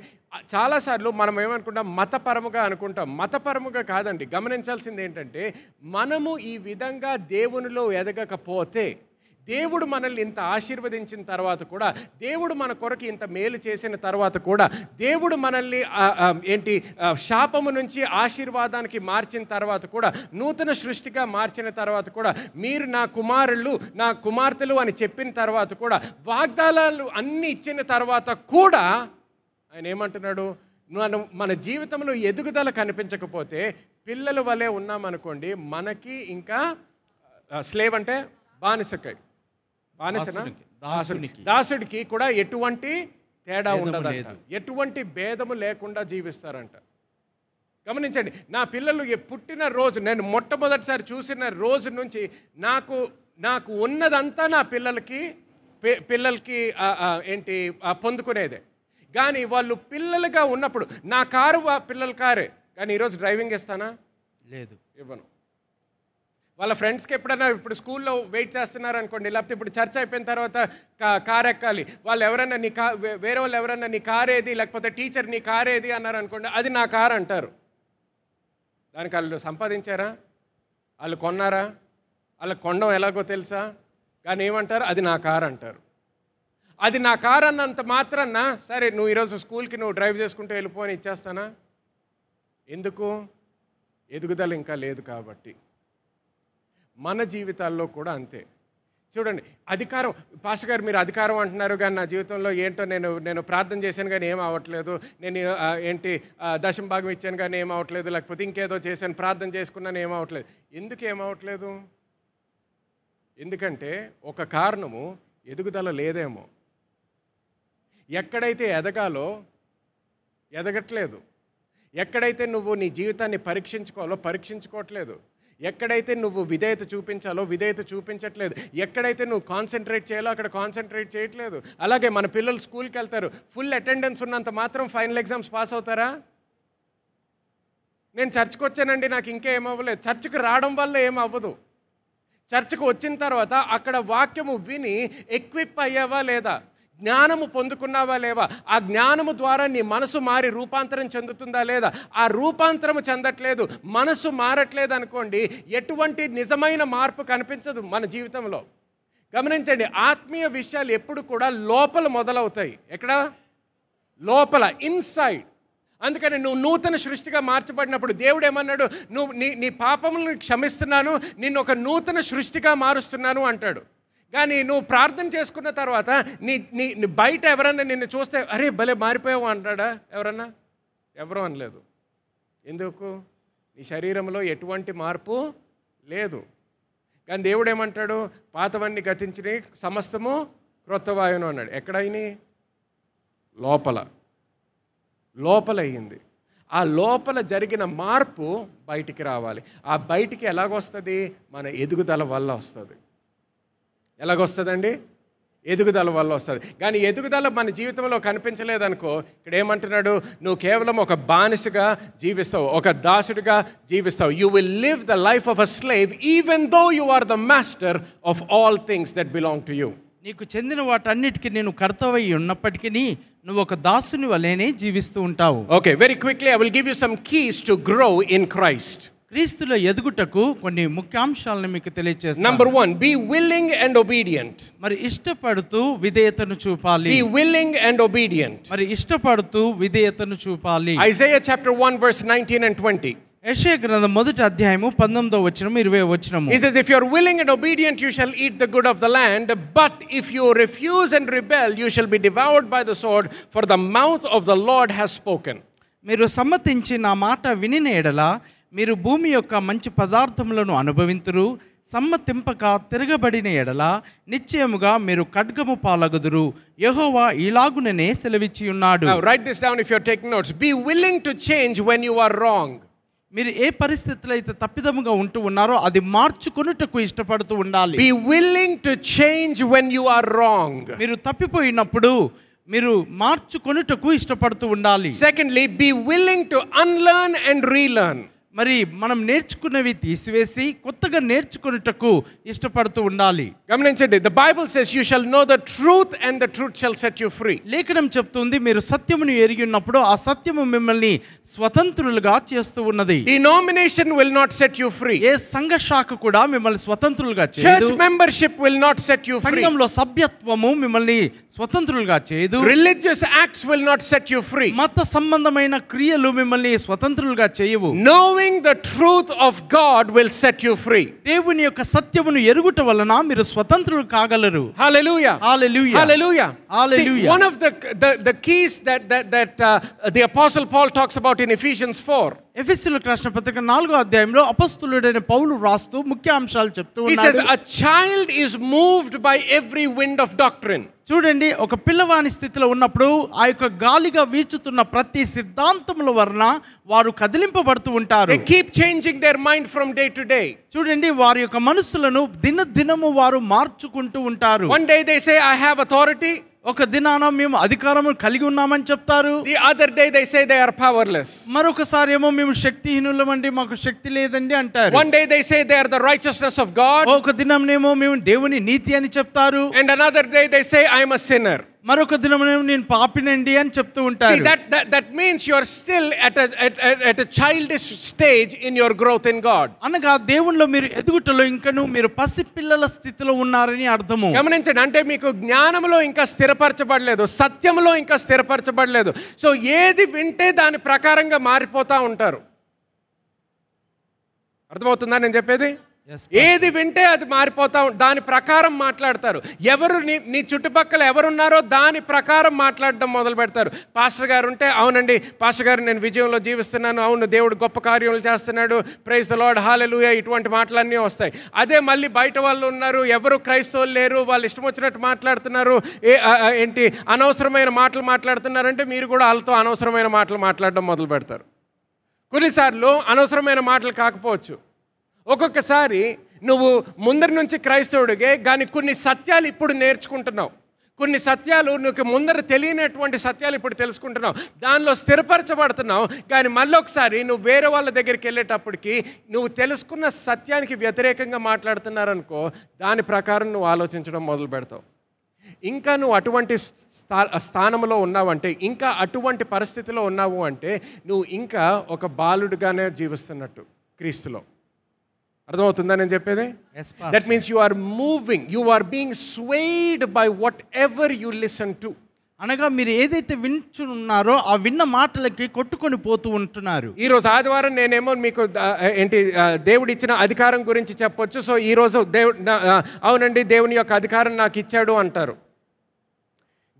చాలాసార్లు మనం ఏమనుకుంటాం మతపరముగా అనుకుంటాం మతపరముగా కాదండి గమనించాల్సింది ఏంటంటే మనము ఈ విధంగా దేవునిలో ఎదగకపోతే దేవుడు మనల్ని ఇంత ఆశీర్వదించిన తర్వాత కూడా దేవుడు మన కొరకు ఇంత మేలు చేసిన తర్వాత కూడా దేవుడు మనల్ని ఏంటి శాపము నుంచి ఆశీర్వాదానికి మార్చిన తర్వాత కూడా నూతన సృష్టిగా మార్చిన తర్వాత కూడా మీరు నా కుమారులు నా కుమార్తెలు అని చెప్పిన తర్వాత కూడా వాగ్దానాలు అన్ని ఇచ్చిన తర్వాత కూడా ఆయన ఏమంటున్నాడు మనం మన జీవితంలో ఎదుగుదల కనిపించకపోతే పిల్లల వలె ఉన్నామనుకోండి మనకి ఇంకా స్లేవ్ అంటే బానిసకాయ దాసుడికి కూడా ఎటువంటి తేడా ఉండదు ఎటువంటి భేదము లేకుండా జీవిస్తారంట గమనించండి నా పిల్లలు పుట్టిన రోజు నేను మొట్టమొదటిసారి చూసిన రోజు నుంచి నాకు నాకు ఉన్నదంతా నా పిల్లలకి పిల్లలకి ఏంటి పొందుకునేదే కానీ వాళ్ళు పిల్లలుగా ఉన్నప్పుడు నా కారు పిల్లల కారే కానీ ఈరోజు డ్రైవింగ్ ఇస్తానా లేదు ఇవ్వను వాళ్ళ ఫ్రెండ్స్కి ఎప్పుడైనా ఇప్పుడు స్కూల్లో వెయిట్ చేస్తున్నారు అనుకోండి లేకపోతే ఇప్పుడు చర్చ అయిపోయిన తర్వాత కార్ ఎక్కాలి వాళ్ళు ఎవరైనా నీ కా వేరే వాళ్ళు ఎవరైనా నీ కార్ ఏది లేకపోతే టీచర్ నీ కార్ ఏది అన్నారు అనుకోండి అది నా కార్ అంటారు దానికి వాళ్ళు సంపాదించారా వాళ్ళు కొన్నారా వాళ్ళు కొండం ఎలాగో తెలుసా కానీ ఏమంటారు అది నా కార్ అంటారు అది నా కార్ అన్నంత మాత్రాన సరే నువ్వు ఈరోజు స్కూల్కి నువ్వు డ్రైవ్ చేసుకుంటూ వెళ్ళిపోని ఇచ్చేస్తానా ఎందుకు ఎదుగుదల ఇంకా లేదు కాబట్టి మన జీవితాల్లో కూడా అంతే చూడండి అధికారం పాస్టర్ గారు మీరు అధికారం అంటున్నారు కానీ నా జీవితంలో ఏంటో నేను నేను ప్రార్థన చేశాను కానీ ఏం అవ్వట్లేదు నేను ఏంటి దశం భాగం ఇచ్చాను కానీ ఏం అవ్వట్లేదు లేకపోతే ఇంకేదో చేశాను ప్రార్థన చేసుకున్నాను ఏం అవ్వట్లేదు ఎందుకు ఏమవట్లేదు ఎందుకంటే ఒక కారణము ఎదుగుదల లేదేమో ఎక్కడైతే ఎదగాలో ఎదగట్లేదు ఎక్కడైతే నువ్వు నీ జీవితాన్ని పరీక్షించుకోవాలో పరీక్షించుకోవట్లేదు ఎక్కడైతే నువ్వు విధేయత చూపించాలో విధేయత చూపించట్లేదు ఎక్కడైతే నువ్వు కాన్సన్ట్రేట్ చేయాలో అక్కడ కాన్సన్ట్రేట్ చేయట్లేదు అలాగే మన పిల్లలు స్కూల్కి వెళ్తారు ఫుల్ అటెండెన్స్ ఉన్నంత మాత్రం ఫైనల్ ఎగ్జామ్స్ పాస్ అవుతారా నేను చర్చ్కి వచ్చానండి నాకు ఇంకా ఏమవ్వలేదు చర్చ్కి రావడం వల్ల ఏమవ్వదు చర్చ్కి వచ్చిన తర్వాత అక్కడ వాక్యము విని ఎక్విప్ అయ్యావా లేదా జ్ఞానము పొందుకున్నావా లేవా ఆ జ్ఞానము ద్వారా నీ మనసు మారి రూపాంతరం చెందుతుందా లేదా ఆ రూపాంతరము చెందట్లేదు మనసు మారట్లేదు అనుకోండి ఎటువంటి నిజమైన మార్పు కనిపించదు మన జీవితంలో గమనించండి ఆత్మీయ విషయాలు ఎప్పుడు కూడా లోపల మొదలవుతాయి ఎక్కడ లోపల ఇన్సైడ్ అందుకని నువ్వు నూతన సృష్టిగా మార్చబడినప్పుడు దేవుడు ఏమన్నాడు నువ్వు నీ నీ పాపములను క్షమిస్తున్నాను నిన్ను ఒక నూతన సృష్టిగా మారుస్తున్నాను అంటాడు కానీ నువ్వు ప్రార్థన చేసుకున్న తర్వాత నీ నీ బయట ఎవరన్నా నిన్ను చూస్తే అరే భలే మారిపోయావు అంటాడా ఎవరన్నా ఎవరూ అనలేదు ఎందుకు నీ శరీరంలో ఎటువంటి మార్పు లేదు కానీ దేవుడు ఏమంటాడు పాతవన్నీ గతించిన సమస్తము క్రొత్తవాయును అన్నాడు ఎక్కడైనా లోపల లోపల అయ్యింది ఆ లోపల జరిగిన మార్పు బయటికి రావాలి ఆ బయటికి ఎలాగొస్తుంది మన ఎదుగుదల వల్ల వస్తుంది ఎలాగొస్తుందండి ఎదుగుదల వల్ల వస్తుంది కానీ ఎదుగుదల మన జీవితంలో కనిపించలేదనుకో ఇక్కడ ఏమంటున్నాడు నువ్వు కేవలం ఒక బానిసగా జీవిస్తావు ఒక దాసుడిగా జీవిస్తావు you will live the life of a slave even though you are the master of all things that belong to you నీకు చెందిన వాటన్నిటికీ నేను కర్తవ్య ఉన్నప్పటికీ నువ్వు ఒక దాసుని వలెనే జీవిస్తూ ఉంటావు okay very quickly I will give you some keys to grow in Christ క్రీస్తులో ఎదుగుటకు కొన్ని ముఖ్యాంశాలను మీకు తెలియజేస్తాను number 1 be willing and obedient మరి ఇష్టపడుతూ విధేయతను చూపాలి బి విల్లింగ్ అండ్ ఒబీడియంట్ మరి ఇష్టపడుతూ విధేయతను చూపాలి ఐజయా చాప్టర్ 1 వర్స్ 19 అండ్ 20 యెషయా గ్రంథం మొదటి అధ్యాయము 19వ వచనం 20వ వచనం it says if you are willing and obedient you shall eat the good of the land but if you refuse and rebel you shall be devoured by the sword for the mouth of the Lord has spoken మీరు సమ్మతించి నా మాట వినిన ఎడల మీరు భూమి యొక్క మంచి పదార్థములను అనుభవింతురు సమ్మతింపక తిరగబడిన ఎడల నిశ్చయముగా మీరు ఖడ్గము పాలగుదురు యహోవా ఇలాగుననే సెలవిచ్చి ఉన్నాడు write this down if you're taking notes be willing to change when you are wrong మీరు ఏ పరిస్థితిలో అయితే తప్పిదముగా ఉంటూ ఉన్నారో అది మార్చుకొనుటకు ఇష్టపడుతూ ఉండాలి be willing to change when you are wrong మీరు తప్పిపోయినప్పుడు మీరు మార్చుకొనుటకు ఇష్టపడుతూ ఉండాలి secondly be willing to unlearn and relearn మరి మనం నేర్చుకున్నవి తీసివేసి కొత్తగా నేర్చుకునేటకు ఇష్టపడుతూ ఉండాలి గమనించండి the Bible says you shall know the truth and the truth shall set you free లేఖనం చెప్తుంది మీరు సత్యమును ఎరిగి ఉన్నప్పుడు ఆ సత్యము మిమ్మల్ని స్వతంత్రులుగా చేస్తూ ఉన్నది nomination will not set you free ఏ సంఘ శాఖ కూడా మిమ్మల్ని స్వతంత్రులుగా చేయదు church membership will not set you free సంఘంలో సభ్యత్వము మిమ్మల్ని స్వతంత్రులుగా చేయదు religious acts will not set you free మత సంబంధమైన క్రియలు మిమ్మల్ని స్వతంత్రులుగా చేయవు no knowing the truth of God will set you free. Hallelujah. Hallelujah. Hallelujah. Hallelujah. See, one of the, the the keys that that that uh, the apostle Paul talks about in Ephesians 4. ఎఫెసీయులకు రాసిన పత్రిక నాలుగో అధ్యాయంలో అపస్తులుడైన పౌలు వ్రాస్తూ ముఖ్య అంశాలు చెప్తూ a child child moved by every every of of చూడండి ఒక పిల్లవాని స్థితిలో ఉన్నప్పుడు ఆ యొక్క గాలిగా వీచుతున్న ప్రతి సిద్ధాంతముల వలన వారు కదిలింపబడుతూ ఉంటారు keep changing their mind from day to day చూడండి వారి యొక్క మనస్సులను దినదినము వారు మార్చుకుంటూ ఉంటారు one day they say I have authority ఒక దినాన మేము అధికారము కలిగి ఉన్నామని చెప్తారు the other day they say they are powerless మరొకసారి ఏమో మేము శక్తిహీనులమండి మాకు శక్తి లేదండి అంటారు one day they say they are the righteousness of God ఒక దినం మేము దేవుని నీతి అని చెప్తారు and another day they say I am a sinner మరొక దినం నేను పాపినండి అని చెప్తూ ఉంటారు that that means you are still at at a childish stage in your growth in God అనగా దేవునిలో మీరు ఎదుగుటలో ఇంకను మీరు పసి పిల్లల స్థితిలో ఉన్నారని అర్థము గమనించండి అంటే మీకు జ్ఞానములో ఇంకా స్థిరపరచబడలేదు సత్యములో ఇంకా స్థిరపరచబడలేదు సో ఏది వింటే దాని ప్రకారంగా మారిపోతూ ఉంటారు అర్థమవుతుందా నేను చెప్పేది ఏది వింటే అది మారిపోతా దాని ప్రకారం మాట్లాడతారు ఎవరు నీ నీ చుట్టుపక్కల ఎవరున్నారో దాని ప్రకారం మాట్లాడడం మొదలు పెడతారు పాస్టర్ గారు ఉంటే అవునండి పాస్టర్ గారు నేను విజయంలో జీవిస్తున్నాను అవును దేవుడు గొప్ప కార్యములు చేస్తున్నాడు ప్రైజ్ లోడ్ హాలెలు ఇటువంటి మాటలన్నీ వస్తాయి అదే మళ్ళీ బయట వాళ్ళు ఉన్నారు ఎవరు క్రైస్తవులు లేరు వాళ్ళు ఇష్టం వచ్చినట్టు మాట్లాడుతున్నారు ఏ ఏంటి అనవసరమైన మాటలు మాట్లాడుతున్నారంటే మీరు కూడా వాళ్ళతో అనవసరమైన మాటలు మాట్లాడడం మొదలు పెడతారు కొన్నిసార్లు అనవసరమైన మాటలు కాకపోవచ్చు ఒక్కొక్కసారి నువ్వు ముందరి నుంచి క్రైస్తవుడిగే కానీ కొన్ని సత్యాలు ఇప్పుడు నేర్చుకుంటున్నావు కొన్ని సత్యాలు నీకు ముందర తెలియనటువంటి సత్యాలు ఇప్పుడు తెలుసుకుంటున్నావు దానిలో స్థిరపరచబడుతున్నావు కానీ మళ్ళీ ఒకసారి నువ్వు వేరే వాళ్ళ దగ్గరికి వెళ్ళేటప్పటికి నువ్వు తెలుసుకున్న సత్యానికి వ్యతిరేకంగా మాట్లాడుతున్నారనుకో దాని ప్రకారం నువ్వు ఆలోచించడం మొదలు పెడతావు ఇంకా నువ్వు అటువంటి స్థా స్థానంలో ఉన్నావంటే ఇంకా అటువంటి పరిస్థితిలో ఉన్నావు అంటే నువ్వు ఇంకా ఒక బాలుడిగానే జీవిస్తున్నట్టు క్రీస్తులో అర్థమవుతుందా నేను చెప్పేది that means you are moving you are being swayed by whatever you listen to అనగా మీరు ఏదైతే వింటున్నారో ఆ విన్న మాటలకి కొట్టుకొని పోతూ ఉంటున్నారు ఈరోజు ఆదివారం నేనేమో మీకు ఏంటి దేవుడు ఇచ్చిన అధికారం గురించి చెప్పొచ్చు సో ఈరోజు దేవుడు అవునండి దేవుని యొక్క అధికారం నాకు ఇచ్చాడు అంటారు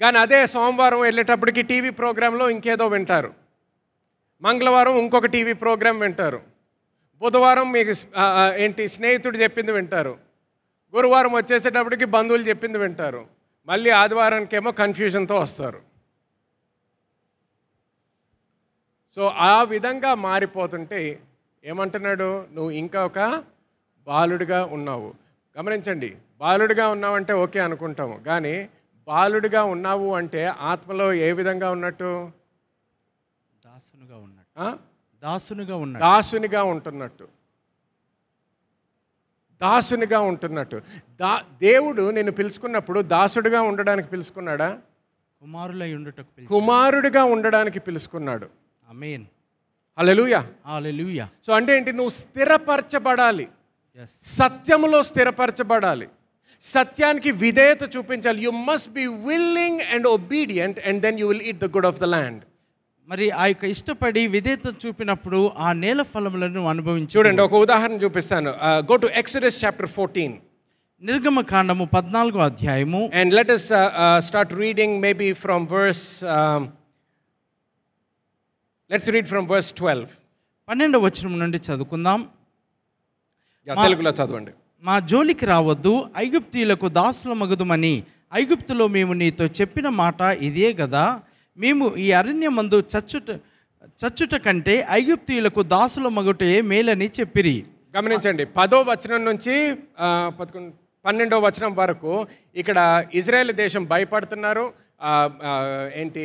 కానీ అదే సోమవారం వెళ్ళేటప్పటికి టీవీ ప్రోగ్రాంలో ఇంకేదో వింటారు మంగళవారం ఇంకొక టీవీ ప్రోగ్రాం వింటారు బుధవారం మీకు ఏంటి స్నేహితుడు చెప్పింది వింటారు గురువారం వచ్చేసేటప్పటికి బంధువులు చెప్పింది వింటారు మళ్ళీ ఆదివారానికేమో కన్ఫ్యూజన్తో వస్తారు సో ఆ విధంగా మారిపోతుంటే ఏమంటున్నాడు నువ్వు ఇంకా ఒక బాలుడిగా ఉన్నావు గమనించండి బాలుడిగా ఉన్నావంటే ఓకే అనుకుంటాము కానీ బాలుడిగా ఉన్నావు అంటే ఆత్మలో ఏ విధంగా ఉన్నట్టు దాసునుగా ఉన్నట్టు దాసునిగా ఉన్న దాసునిగా ఉంటున్నట్టు దాసునిగా ఉంటున్నట్టు దా దేవుడు నేను పిలుచుకున్నప్పుడు దాసుడిగా ఉండడానికి పిలుచుకున్నాడా కుమారుల కుమారుడిగా ఉండడానికి పిలుచుకున్నాడు అమేన్ అలెలుయా సో అంటే ఏంటి నువ్వు స్థిరపరచబడాలి సత్యములో స్థిరపరచబడాలి సత్యానికి విధేయత చూపించాలి you must be willing and obedient and then you will eat the good of the land మరి ఆ యొక్క ఇష్టపడి విధేత చూపినప్పుడు ఆ నేల ఫలములను అనుభవించి చూడండి ఒక ఉదాహరణ చూపిస్తాను go to Exodus chapter fourteen నిర్గమ కాండము పద్నాలుగో అధ్యాయము and let us start reading maybe from verse let's read from verse twelve పన్నెండవ వచనం నుండి చదువుకుందాం తెలుగులో చదవండి మా జోలికి రావద్దు ఐగుప్తీలకు దాసుల మగదుమని ఐగుప్తులో మేము నీతో చెప్పిన మాట ఇదే కదా మేము ఈ మందు చచ్చుట చచ్చుట కంటే ఐగుప్తియులకు దాసుల మగుటే మేలని చెప్పిరి గమనించండి పదో వచనం నుంచి పదకొండు పన్నెండో వచనం వరకు ఇక్కడ ఇజ్రాయెల్ దేశం భయపడుతున్నారు ఏంటి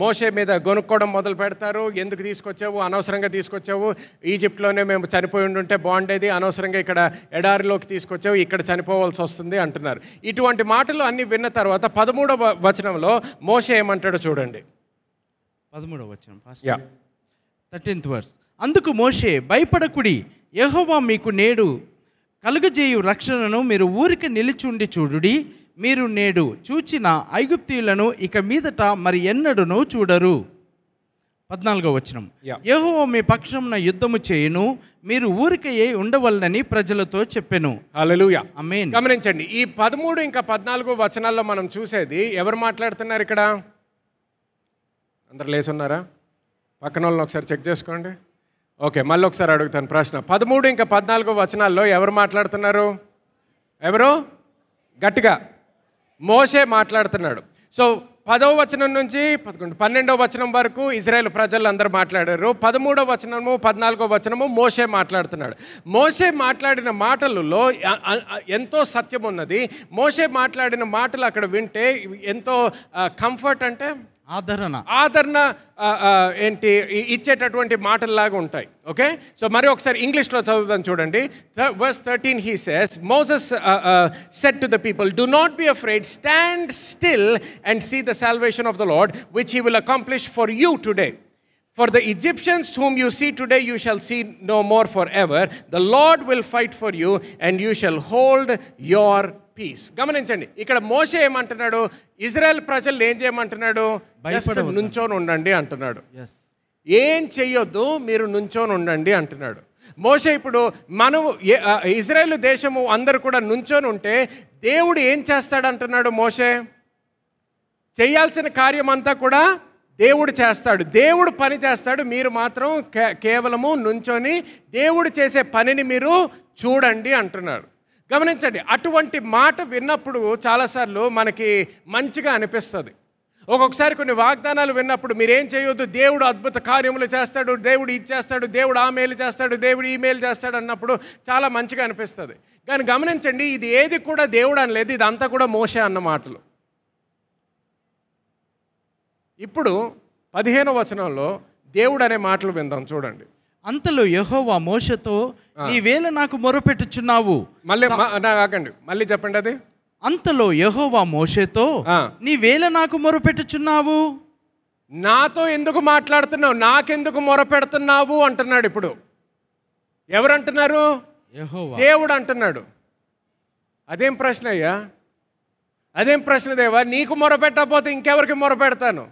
మోసే మీద గొనుక్కోవడం మొదలు పెడతారు ఎందుకు తీసుకొచ్చావు అనవసరంగా తీసుకొచ్చావు ఈజిప్ట్లోనే మేము చనిపోయి ఉంటే బాగుండేది అనవసరంగా ఇక్కడ ఎడారిలోకి తీసుకొచ్చావు ఇక్కడ చనిపోవాల్సి వస్తుంది అంటున్నారు ఇటువంటి మాటలు అన్నీ విన్న తర్వాత పదమూడవ వచనంలో మోసే ఏమంటాడో చూడండి పదమూడవ వచనం యా థర్టీన్త్ వర్స్ అందుకు మోషే భయపడకుడి యహోవా మీకు నేడు కలుగజేయు రక్షణను మీరు ఊరికి నిలిచి ఉండి చూడుడి మీరు నేడు చూచిన ఐగుప్తీయులను ఇక మీదట మరి ఎన్నడూనూ చూడరు పద్నాలుగో వచనం యహో మీ పక్షమున యుద్ధము చేయను మీరు ఊరికే ఉండవల్లని ప్రజలతో చెప్పాను గమనించండి ఈ పదమూడు ఇంకా పద్నాలుగు వచనాల్లో మనం చూసేది ఎవరు మాట్లాడుతున్నారు ఇక్కడ అందరు లేసున్నారా పక్కన వాళ్ళని ఒకసారి చెక్ చేసుకోండి ఓకే మళ్ళీ ఒకసారి అడుగుతాను ప్రశ్న పదమూడు ఇంకా పద్నాలుగు వచనాల్లో ఎవరు మాట్లాడుతున్నారు ఎవరు గట్టిగా మోషే మాట్లాడుతున్నాడు సో పదవ వచనం నుంచి పదకొండు పన్నెండవ వచనం వరకు ఇజ్రాయెల్ ప్రజలు అందరూ మాట్లాడారు పదమూడవ వచనము పద్నాలుగో వచనము మోసే మాట్లాడుతున్నాడు మోసే మాట్లాడిన మాటలలో ఎంతో సత్యం ఉన్నది మోసే మాట్లాడిన మాటలు అక్కడ వింటే ఎంతో కంఫర్ట్ అంటే ఆదరణ ఆదరణ ఏంటి ఇచ్చేటటువంటి మాటల్లాగా ఉంటాయి ఓకే సో మరి ఒకసారి ఇంగ్లీష్లో చదువుదాం చూడండి verse thirteen he says Moses said to the people do not be afraid stand still and see the salvation of the Lord which he will accomplish for you today for the Egyptians whom you see today you shall see no more forever the Lord will fight for you and you shall hold your peace గమనించండి ఇక్కడ మోసే ఏమంటున్నాడు ఇజ్రాయెల్ ప్రజలు ఏం చేయమంటున్నాడు నుంచోని ఉండండి అంటున్నాడు ఏం చెయ్యొద్దు మీరు నుంచోని ఉండండి అంటున్నాడు మోసే ఇప్పుడు మనం ఇజ్రాయెల్ దేశము అందరు కూడా నుంచోని ఉంటే దేవుడు ఏం చేస్తాడు అంటున్నాడు మోసే చేయాల్సిన కార్యం అంతా కూడా దేవుడు చేస్తాడు దేవుడు పని చేస్తాడు మీరు మాత్రం కేవలము నుంచొని దేవుడు చేసే పనిని మీరు చూడండి అంటున్నాడు గమనించండి అటువంటి మాట విన్నప్పుడు చాలాసార్లు మనకి మంచిగా అనిపిస్తుంది ఒక్కొక్కసారి కొన్ని వాగ్దానాలు విన్నప్పుడు మీరేం చేయొద్దు దేవుడు అద్భుత కార్యములు చేస్తాడు దేవుడు ఇది చేస్తాడు దేవుడు ఆ మేలు చేస్తాడు దేవుడు ఈ మేలు చేస్తాడు అన్నప్పుడు చాలా మంచిగా అనిపిస్తుంది కానీ గమనించండి ఇది ఏది కూడా దేవుడు అనలేదు ఇదంతా కూడా మోసే అన్న మాటలు ఇప్పుడు పదిహేను వచనంలో దేవుడు అనే మాటలు విందాం చూడండి అంతలో యహోవా మోసతో నీ వేళ నాకు మొరపెట్టుచున్నావు మళ్ళీ మళ్ళీ చెప్పండి అది అంతలో యహోవా మోషేతో నీ వేళ నాకు మొరపెట్టుచున్నావు నాతో ఎందుకు మాట్లాడుతున్నావు నాకెందుకు మొరపెడుతున్నావు అంటున్నాడు ఇప్పుడు ఎవరు అంటున్నారు దేవుడు అంటున్నాడు అదేం ప్రశ్న అయ్యా అదేం ప్రశ్న దేవా నీకు మొరపెట్టకపోతే ఇంకెవరికి మొరపెడతాను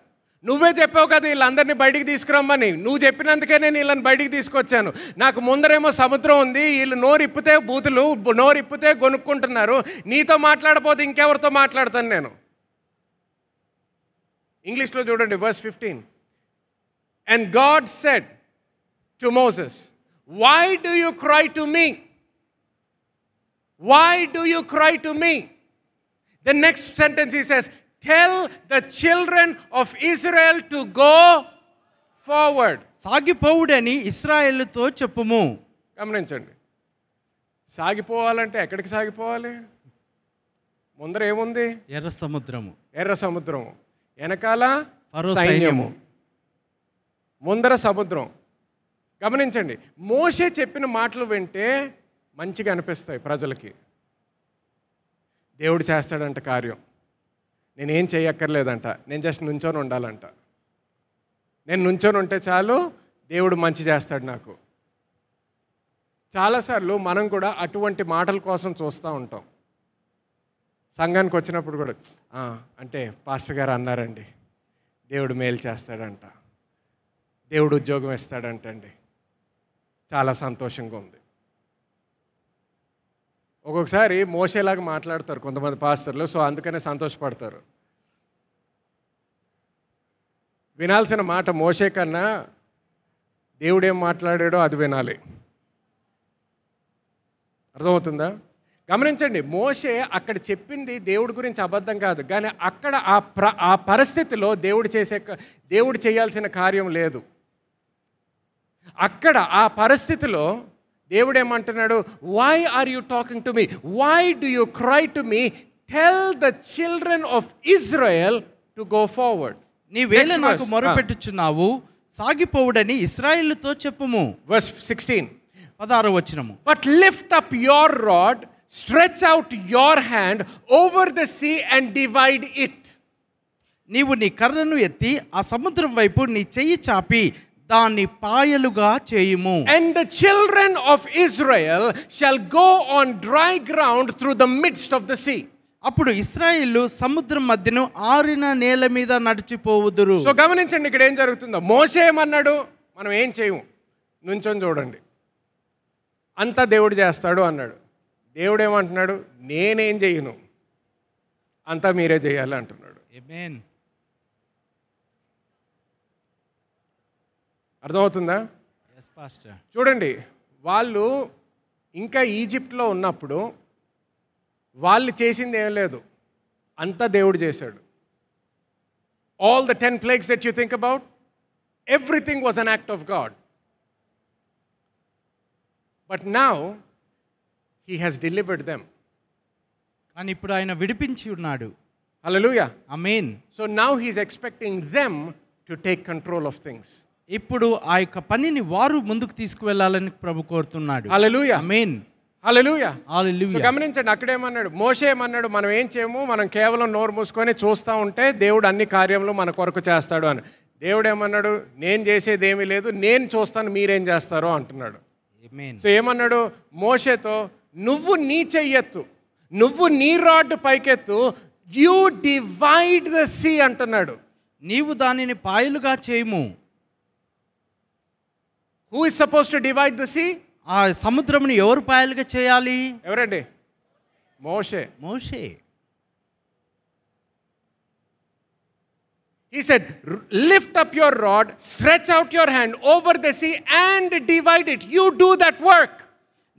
నువ్వే చెప్పావు కదా వీళ్ళందరినీ బయటికి తీసుకురమ్మని నువ్వు చెప్పినందుకే నేను వీళ్ళని బయటికి తీసుకొచ్చాను నాకు ముందరేమో సముద్రం ఉంది వీళ్ళు నోరిప్పితే బూతులు నోరిప్పితే కొనుక్కుంటున్నారు నీతో మాట్లాడపోతే ఇంకెవరితో మాట్లాడతాను నేను ఇంగ్లీష్లో చూడండి verse fifteen and God said to Moses why do you cry to me why do you cry to me the next sentence he says tell the children of Israel to go forward సాగిపోవుడని ఇస్రాయెల్తో చెప్పుము గమనించండి సాగిపోవాలంటే ఎక్కడికి సాగిపోవాలి ముందర ఏముంది ఎర్ర సముద్రము ఎర్ర సముద్రము వెనకాల సైన్యము ముందర సముద్రం గమనించండి మోసే చెప్పిన మాటలు వింటే మంచిగా అనిపిస్తాయి ప్రజలకి దేవుడు చేస్తాడంట కార్యం నేనేం చేయక్కర్లేదంట నేను జస్ట్ నుంచొని ఉండాలంట నేను నుంచొని ఉంటే చాలు దేవుడు మంచి చేస్తాడు నాకు చాలాసార్లు మనం కూడా అటువంటి మాటల కోసం చూస్తూ ఉంటాం సంఘానికి వచ్చినప్పుడు కూడా అంటే పాస్టర్ గారు అన్నారండి దేవుడు మేలు చేస్తాడంట దేవుడు ఉద్యోగం ఇస్తాడంటండి చాలా సంతోషంగా ఉంది ఒక్కొక్కసారి మోసేలాగా మాట్లాడతారు కొంతమంది పాస్టర్లు సో అందుకనే సంతోషపడతారు వినాల్సిన మాట మోసే కన్నా దేవుడేం మాట్లాడాడో అది వినాలి అర్థమవుతుందా గమనించండి మోసే అక్కడ చెప్పింది దేవుడి గురించి అబద్ధం కాదు కానీ అక్కడ ఆ ప్ర ఆ పరిస్థితిలో దేవుడు చేసే దేవుడు చేయాల్సిన కార్యం లేదు అక్కడ ఆ పరిస్థితిలో దేవుడేమంటున్నాడు why are you talking to me why do you cry to me tell the children of Israel to go forward నీవేళ నాకు మొరపెట్టుచున్నావు సాగిపోవుడని ఇస్రాయిల్తో చెప్పుము వర్స్ సిక్స్టీన్ పదహారు వచ్చినము but lift up your rod stretch out your hand over the sea and divide it నీవు నీ కర్రను ఎత్తి ఆ సముద్రం వైపు నీ చెయ్యి చాపి దాన్ని పాయలుగా చేయుము and the children of Israel shall go on dry ground through the midst of the sea అప్పుడు ఇస్రాయిల్ సముద్రం మధ్యను ఆరిన నేల మీద నడిచిపోవుదురు సో గమనించండి ఇక్కడ ఏం జరుగుతుందో ఏమన్నాడు మనం ఏం చేయము నుంచొని చూడండి అంతా దేవుడు చేస్తాడు అన్నాడు దేవుడు ఏమంటున్నాడు నేనేం చేయను అంతా మీరే చేయాలి అంటున్నాడు అర్థమవుతుందా చూడండి వాళ్ళు ఇంకా ఈజిప్ట్లో ఉన్నప్పుడు వాళ్ళు చేసింది ఏం లేదు అంతా దేవుడు చేశాడు all the ten plagues that you think about everything was an act of God but now he has delivered them కానీ ఇప్పుడు ఆయన విడిపించి ఉన్నాడు hallelujah I mean so now he's expecting them to take control of things ఇప్పుడు ఆ యొక్క పనిని వారు ముందుకు తీసుకువెళ్ళాలని ప్రభు కోరుతున్నాడు అలలుయ మెయిన్ అలలుయ గమనించండి అక్కడేమన్నాడు ఏమన్నాడు మనం ఏం చేయము మనం కేవలం నోరు మూసుకొని చూస్తూ ఉంటే దేవుడు అన్ని కార్యములు మన కొరకు చేస్తాడు అని దేవుడు ఏమన్నాడు నేను చేసేది ఏమీ లేదు నేను చూస్తాను మీరేం చేస్తారో అంటున్నాడు సో ఏమన్నాడు మోసేతో నువ్వు నీ చెయ్యెత్తు నువ్వు నీ రాడ్ పైకెత్తు యూ డివైడ్ ద సీ అంటున్నాడు నీవు దానిని పాయలుగా చేయము who is suppose to divide the sea ఆ సముద్రమును ఎవరు పాయలుగా చేయాలి ఎవరండి మోషే మోషే He said, Lift up your rod, stretch out your hand over the sea, and divide it. You do that work.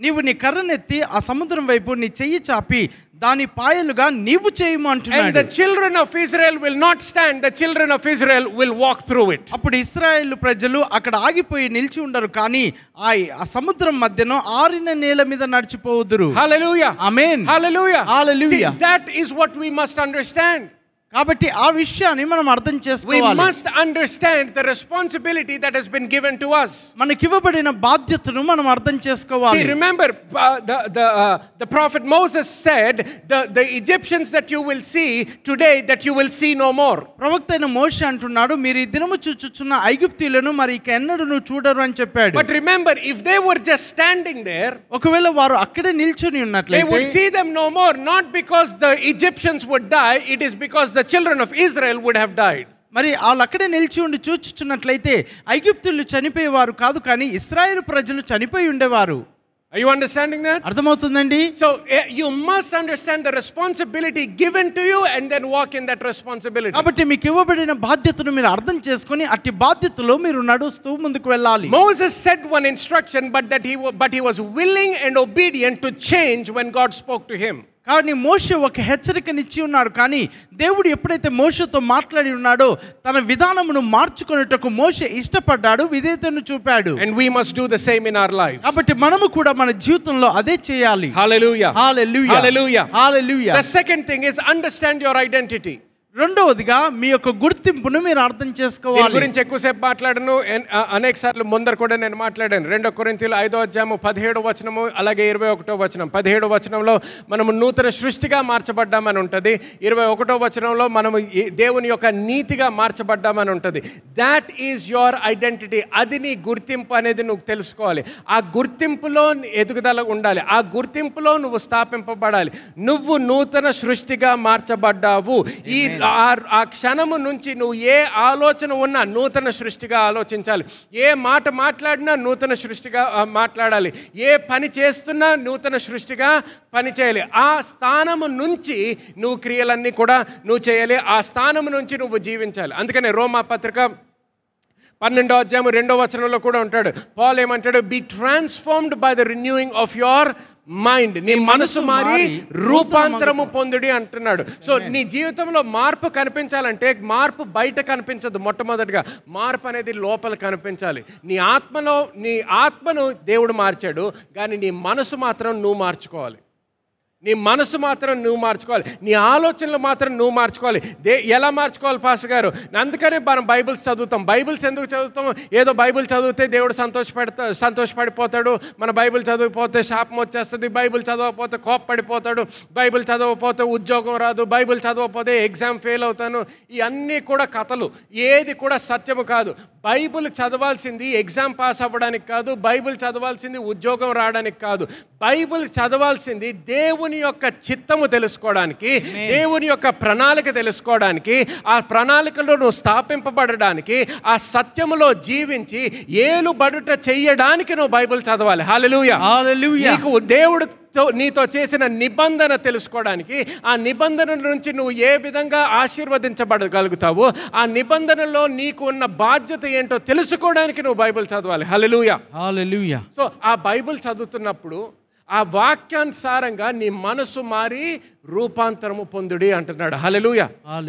నీవు నీ కర్రనెత్తి ఆ సముద్రం వైపు నీ చెయ్యి చాపి దాని పాయలుగా నీవు చేయమంటున్నాడు the children of Israel will not stand the children of Israel will walk through it అప్పుడు ఇస్రాయేల్ ప్రజలు అక్కడ ఆగిపోయి నిలిచి ఉండరు కానీ ఆ సముద్రం మధ్యన ఆరిన నేల మీద నడిచిపోవుదురు hallelujah amen hallelujah hallelujah that is what we must understand కాబట్టి ఆ విషయాన్ని మనం అర్థం చేసుకోవాలి we must understand the responsibility that has been given to us మనకి ఇవ్వబడిన బాధ్యతను మనం అర్థం చేసుకోవాలి remember uh, the the uh, the prophet moses said the the egyptians that you will see today that you will see no more ప్రవక్తైన మోషే అంటున్నాడు మీరు ఈ దినము చూచుచున్న ఐగుప్తీయులను మరి ఇక ఎన్నడూ చూడరు అని చెప్పాడు but remember if they were just standing there ఒకవేళ వారు అక్కడే నిల్చుని ఉన్నట్లయితే they would see them no more not because the egyptians would die it is because the children of Israel would have died. మరి వాళ్ళు అక్కడే నిలిచి ఉండి చూచుచున్నట్లయితే ఐగుప్తులు చనిపోయేవారు కాదు కానీ ఇస్రాయేల్ ప్రజలు చనిపోయి ఉండేవారు Are you understanding that? అర్థమవుతుందండి So eh, you must understand the responsibility given to you and then walk in that responsibility. కాబట్టి మీకు ఇవ్వబడిన బాధ్యతను మీరు అర్థం చేసుకొని అట్టి బాధ్యతలో మీరు నడుస్తూ ముందుకు వెళ్ళాలి. Moses said one instruction but that he but he was willing and obedient to change when God spoke to him. కానీ మోషే ఒక హెచ్చరికనిచ్చి ఉన్నాడు కానీ దేవుడు ఎప్పుడైతే మోషతో మాట్లాడి ఉన్నాడో తన విధానమును మార్చుకునేటకు మోషే ఇష్టపడ్డాడు విధేయతను చూపాడు and we must do the same in our life కాబట్టి మనము కూడా మన జీవితంలో అదే చేయాలి hallelujah hallelujah hallelujah hallelujah the second thing is understand your identity రెండవదిగా మీ యొక్క గుర్తింపును మీరు అర్థం చేసుకోవాలి గురించి ఎక్కువసేపు మాట్లాడను అనేక సార్లు ముందర కూడా నేను మాట్లాడాను రెండో కొరింతలు ఐదో అధ్యాయము పదిహేడు వచనము అలాగే ఇరవై ఒకటో వచనం పదిహేడు వచనంలో మనము నూతన సృష్టిగా మార్చబడ్డామని ఉంటుంది ఇరవై ఒకటో వచనంలో మనము దేవుని యొక్క నీతిగా మార్చబడ్డామని ఉంటుంది దాట్ ఈజ్ యువర్ ఐడెంటిటీ అది నీ గుర్తింపు అనేది నువ్వు తెలుసుకోవాలి ఆ గుర్తింపులో ఎదుగుదల ఉండాలి ఆ గుర్తింపులో నువ్వు స్థాపింపబడాలి నువ్వు నూతన సృష్టిగా మార్చబడ్డావు ఈ ఆ క్షణము నుంచి నువ్వు ఏ ఆలోచన ఉన్నా నూతన సృష్టిగా ఆలోచించాలి ఏ మాట మాట్లాడినా నూతన సృష్టిగా మాట్లాడాలి ఏ పని చేస్తున్నా నూతన సృష్టిగా పని చేయాలి ఆ స్థానము నుంచి నువ్వు క్రియలన్నీ కూడా నువ్వు చేయాలి ఆ స్థానము నుంచి నువ్వు జీవించాలి అందుకనే రోమా పత్రిక పన్నెండో అధ్యాయం రెండో వచనంలో కూడా ఉంటాడు పాల్ ఏమంటాడు be transformed by the renewing of your mind నీ మనసు మారి రూపాంతరము పొందుడి అంటున్నాడు సో నీ జీవితంలో మార్పు కనిపించాలంటే మార్పు బయట కనిపించదు మొట్టమొదటిగా మార్పు అనేది లోపల కనిపించాలి నీ ఆత్మలో నీ ఆత్మను దేవుడు మార్చాడు కానీ నీ మనసు మాత్రం నువ్వు మార్చుకోవాలి నీ మనసు మాత్రం నువ్వు మార్చుకోవాలి నీ ఆలోచనలు మాత్రం నువ్వు మార్చుకోవాలి దే ఎలా మార్చుకోవాలి పాస్టర్ గారు అందుకనే మనం బైబిల్స్ చదువుతాం బైబిల్స్ ఎందుకు చదువుతాం ఏదో బైబిల్ చదివితే దేవుడు సంతోషపడతా సంతోషపడిపోతాడు మన బైబిల్ చదివిపోతే శాపం వచ్చేస్తుంది బైబిల్ చదవకపోతే కోప్పడిపోతాడు బైబిల్ చదవకపోతే ఉద్యోగం రాదు బైబిల్ చదవకపోతే ఎగ్జామ్ ఫెయిల్ అవుతాను ఇవన్నీ కూడా కథలు ఏది కూడా సత్యము కాదు బైబిల్ చదవాల్సింది ఎగ్జామ్ పాస్ అవ్వడానికి కాదు బైబిల్ చదవాల్సింది ఉద్యోగం రావడానికి కాదు బైబిల్ చదవాల్సింది దేవుని యొక్క చిత్తము తెలుసుకోవడానికి దేవుని యొక్క ప్రణాళిక తెలుసుకోవడానికి ఆ ప్రణాళికలో నువ్వు స్థాపింపబడడానికి ఆ సత్యములో జీవించి బడుట చెయ్యడానికి నువ్వు బైబిల్ చదవాలి హాలలుయ నీకు దేవుడు నీతో చేసిన నిబంధన తెలుసుకోవడానికి ఆ నిబంధనల నుంచి నువ్వు ఏ విధంగా ఆశీర్వదించబడగలుగుతావో ఆ నిబంధనలో నీకు ఉన్న బాధ్యత ఏంటో తెలుసుకోవడానికి నువ్వు బైబిల్ చదవాలి హలలుయా సో ఆ బైబిల్ చదువుతున్నప్పుడు ఆ వాక్యానుసారంగా నీ మనసు మారి రూపాంతరము పొందుడి అంటున్నాడు హలలుయ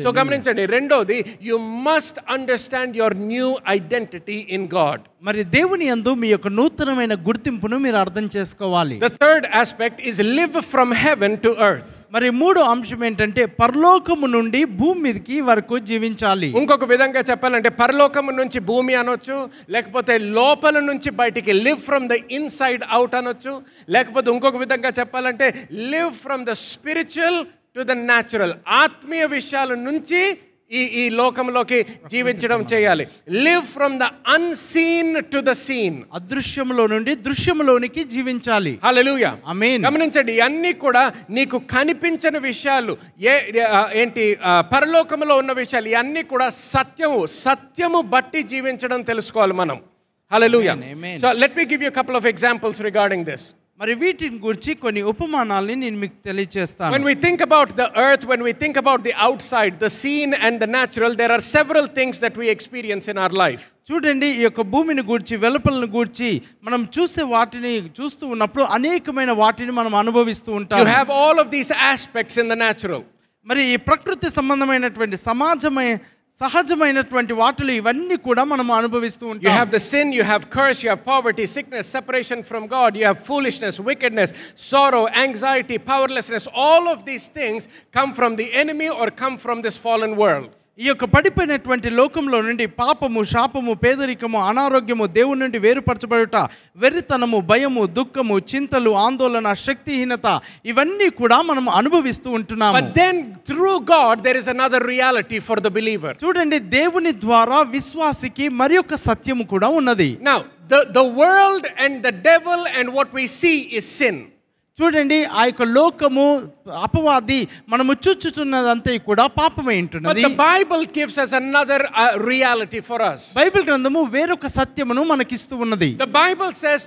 సో గమనించండి రెండోది you must understand your new identity in God మరి దేవుని యందు మీ యొక్క నూతనమైన గుర్తింపును మీరు అర్థం చేసుకోవాలి the third aspect is live from heaven to earth మరి మూడో అంశం ఏంటంటే పరలోకము నుండి భూమి మీదకి వరకు జీవించాలి ఇంకొక విధంగా చెప్పాలంటే పరలోకము నుంచి భూమి అనొచ్చు లేకపోతే లోపల నుంచి బయటికి live from the inside out అనొచ్చు లేకపోతే ఇంకొక విధంగా చెప్పాలంటే live from the spiritual to the natural ఆత్మీయ విషయాల నుంచి ఈ ఈ లోకంలోకి జీవించడం చేయాలి live from the unseen to the seen అదృశ్యంలో నుండి దృశ్యంలోనికి జీవించాలి హల్లెలూయా ఆమేన్ గమనించండి అన్ని కూడా నీకు కనిపించని విషయాలు ఏ ఏంటి పరలోకంలో ఉన్న విషయాలు ఇవన్నీ కూడా సత్యము సత్యము బట్టి జీవించడం తెలుసుకోవాలి మనం hallelujah so let me give you couple of examples regarding this మరి వీటిని గురించి కొన్ని ఉపమానాలని నేను మీకు తెలియజేస్తాను when we think about the earth when we think about the outside the seen and the natural there are several things that we experience in our life చూడండి ఈ యొక్క భూమిని గూర్చి వెలుపలను గూర్చి మనం చూసే వాటిని చూస్తూ ఉన్నప్పుడు అనేకమైన వాటిని మనం అనుభవిస్తూ ఉంటాం you have all of these aspects in the natural మరి ఈ ప్రకృతి సంబంధమైనటువంటి సమాజమైన సహజమైనటువంటి వాటిలు ఇవన్నీ కూడా మనం అనుభవిస్తూ ఉంటాం you have the sin you have curse you have poverty sickness separation from God you have foolishness wickedness sorrow anxiety powerlessness all of these things come from the enemy or come from this fallen world ఈ యొక్క పడిపోయినటువంటి లోకంలో నుండి పాపము శాపము పేదరికము అనారోగ్యము దేవుని నుండి వేరుపరచబడుట వెర్రితనము భయము దుఃఖము చింతలు ఆందోళన శక్తిహీనత ఇవన్నీ కూడా మనం అనుభవిస్తూ ఉంటున్నాము but then through God there is another reality for the believer చూడండి దేవుని ద్వారా విశ్వాసికి మరి సత్యము కూడా ఉన్నది now the the world and the devil and what we see is sin చూడండి ఆ యొక్క లోకము అపవాది మనము చూచుతున్నదంతా కూడా us another uh, reality for us Bible గ్రంథము వేరొక సత్యమును మనకి ఇస్తూ the bible says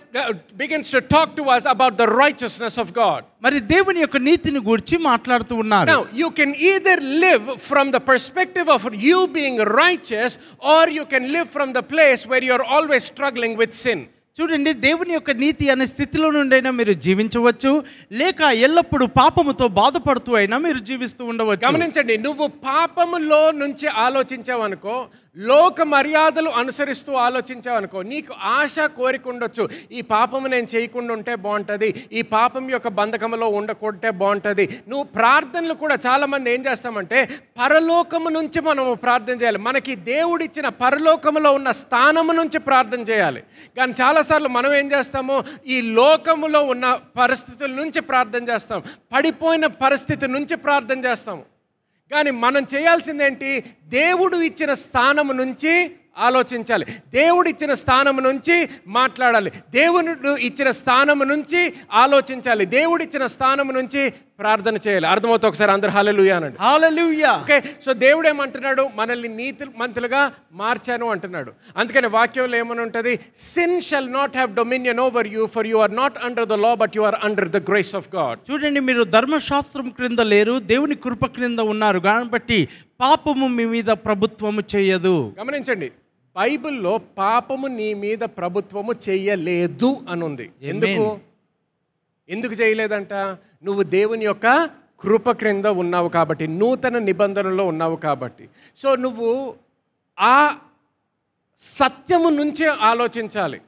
begins to talk to us about the righteousness of god మరి దేవుని యొక్క నీతిని గురించి మాట్లాడుతూ ఉన్నారు now you can either live from the perspective of you being righteous or you can live from the place where you are always struggling with sin చూడండి దేవుని యొక్క నీతి అనే స్థితిలో నుండైనా మీరు జీవించవచ్చు లేక ఎల్లప్పుడూ పాపముతో బాధపడుతూ అయినా మీరు జీవిస్తూ ఉండవచ్చు గమనించండి నువ్వు పాపములో నుంచి ఆలోచించావనుకో లోక మర్యాదలు అనుసరిస్తూ ఆలోచించావనుకో నీకు ఆశ కోరిక ఉండొచ్చు ఈ పాపం నేను చేయకుండా ఉంటే బాగుంటుంది ఈ పాపం యొక్క బంధకంలో ఉండకుంటే బాగుంటుంది నువ్వు ప్రార్థనలు కూడా చాలామంది ఏం చేస్తామంటే పరలోకము నుంచి మనము ప్రార్థన చేయాలి మనకి దేవుడిచ్చిన పరలోకములో ఉన్న స్థానము నుంచి ప్రార్థన చేయాలి కానీ చాలాసార్లు మనం ఏం చేస్తాము ఈ లోకములో ఉన్న పరిస్థితుల నుంచి ప్రార్థన చేస్తాం పడిపోయిన పరిస్థితి నుంచి ప్రార్థన చేస్తాము కానీ మనం చేయాల్సిందేంటి దేవుడు ఇచ్చిన స్థానం నుంచి ఆలోచించాలి దేవుడు ఇచ్చిన స్థానం నుంచి మాట్లాడాలి దేవుడు ఇచ్చిన స్థానం నుంచి ఆలోచించాలి దేవుడు ఇచ్చిన స్థానం నుంచి ప్రార్థన చేయాలి అర్థమవుతా ఒకసారి అందరు హాలలుయా అనండి హాలలుయా ఓకే సో దేవుడు ఏమంటున్నాడు మనల్ని నీతి మంతులుగా మార్చాను అంటున్నాడు అందుకని వాక్యంలో ఏమని ఉంటుంది sin shall not have dominion over you for you are not under the law but you are under the grace of God చూడండి మీరు ధర్మశాస్త్రం క్రింద లేరు దేవుని కృప క్రింద ఉన్నారు కాబట్టి పాపము మీ మీద ప్రభుత్వము చేయదు గమనించండి బైబిల్లో పాపము నీ మీద ప్రభుత్వము చేయలేదు ఉంది ఎందుకు ఎందుకు చేయలేదంట నువ్వు దేవుని యొక్క కృప క్రింద ఉన్నావు కాబట్టి నూతన నిబంధనలో ఉన్నావు కాబట్టి సో నువ్వు ఆ సత్యము నుంచే ఆలోచించాలి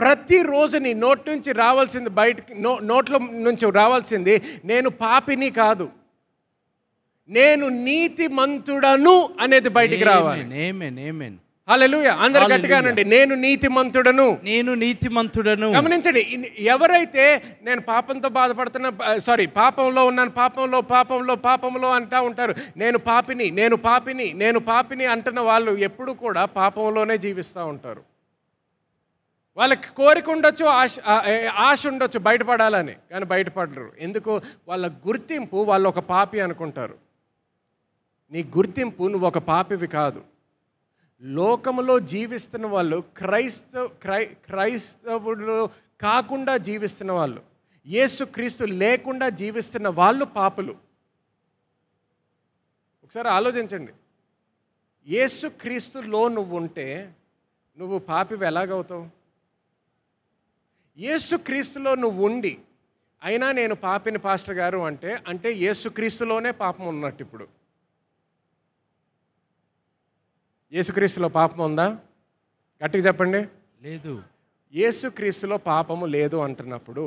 ప్రతిరోజు నీ నోటి నుంచి రావాల్సింది బయట నో నోట్ల నుంచి రావాల్సింది నేను పాపిని కాదు నేను నీతి మంతుడను అనేది బయటికి రావాలి నేమే నేమేన్ అలలుయ అందరు గట్టిగానండి నేను నీతిమంతుడను నేను నీతిమంతుడను గమనించండి ఎవరైతే నేను పాపంతో బాధపడుతున్న సారీ పాపంలో ఉన్నాను పాపంలో పాపంలో పాపంలో అంటూ ఉంటారు నేను పాపిని నేను పాపిని నేను పాపిని అంటున్న వాళ్ళు ఎప్పుడు కూడా పాపంలోనే జీవిస్తూ ఉంటారు వాళ్ళకి కోరిక ఉండొచ్చు ఆశ ఆశ ఉండొచ్చు బయటపడాలని కానీ బయటపడరు ఎందుకు వాళ్ళ గుర్తింపు వాళ్ళు ఒక పాపి అనుకుంటారు నీ గుర్తింపు నువ్వు ఒక పాపివి కాదు లోకంలో జీవిస్తున్న వాళ్ళు క్రైస్తవ క్రై క్రైస్తవులు కాకుండా జీవిస్తున్న వాళ్ళు యేసు క్రీస్తు లేకుండా జీవిస్తున్న వాళ్ళు పాపులు ఒకసారి ఆలోచించండి యేసు క్రీస్తులో నువ్వు ఉంటే నువ్వు పాపివి ఎలాగవుతావు క్రీస్తులో నువ్వు ఉండి అయినా నేను పాపిని పాస్టర్ గారు అంటే అంటే క్రీస్తులోనే పాపం ఉన్నట్టు ఇప్పుడు ఏసుక్రీస్తులో పాపం ఉందా గట్టిగా చెప్పండి లేదు ఏసుక్రీస్తులో పాపము లేదు అంటున్నప్పుడు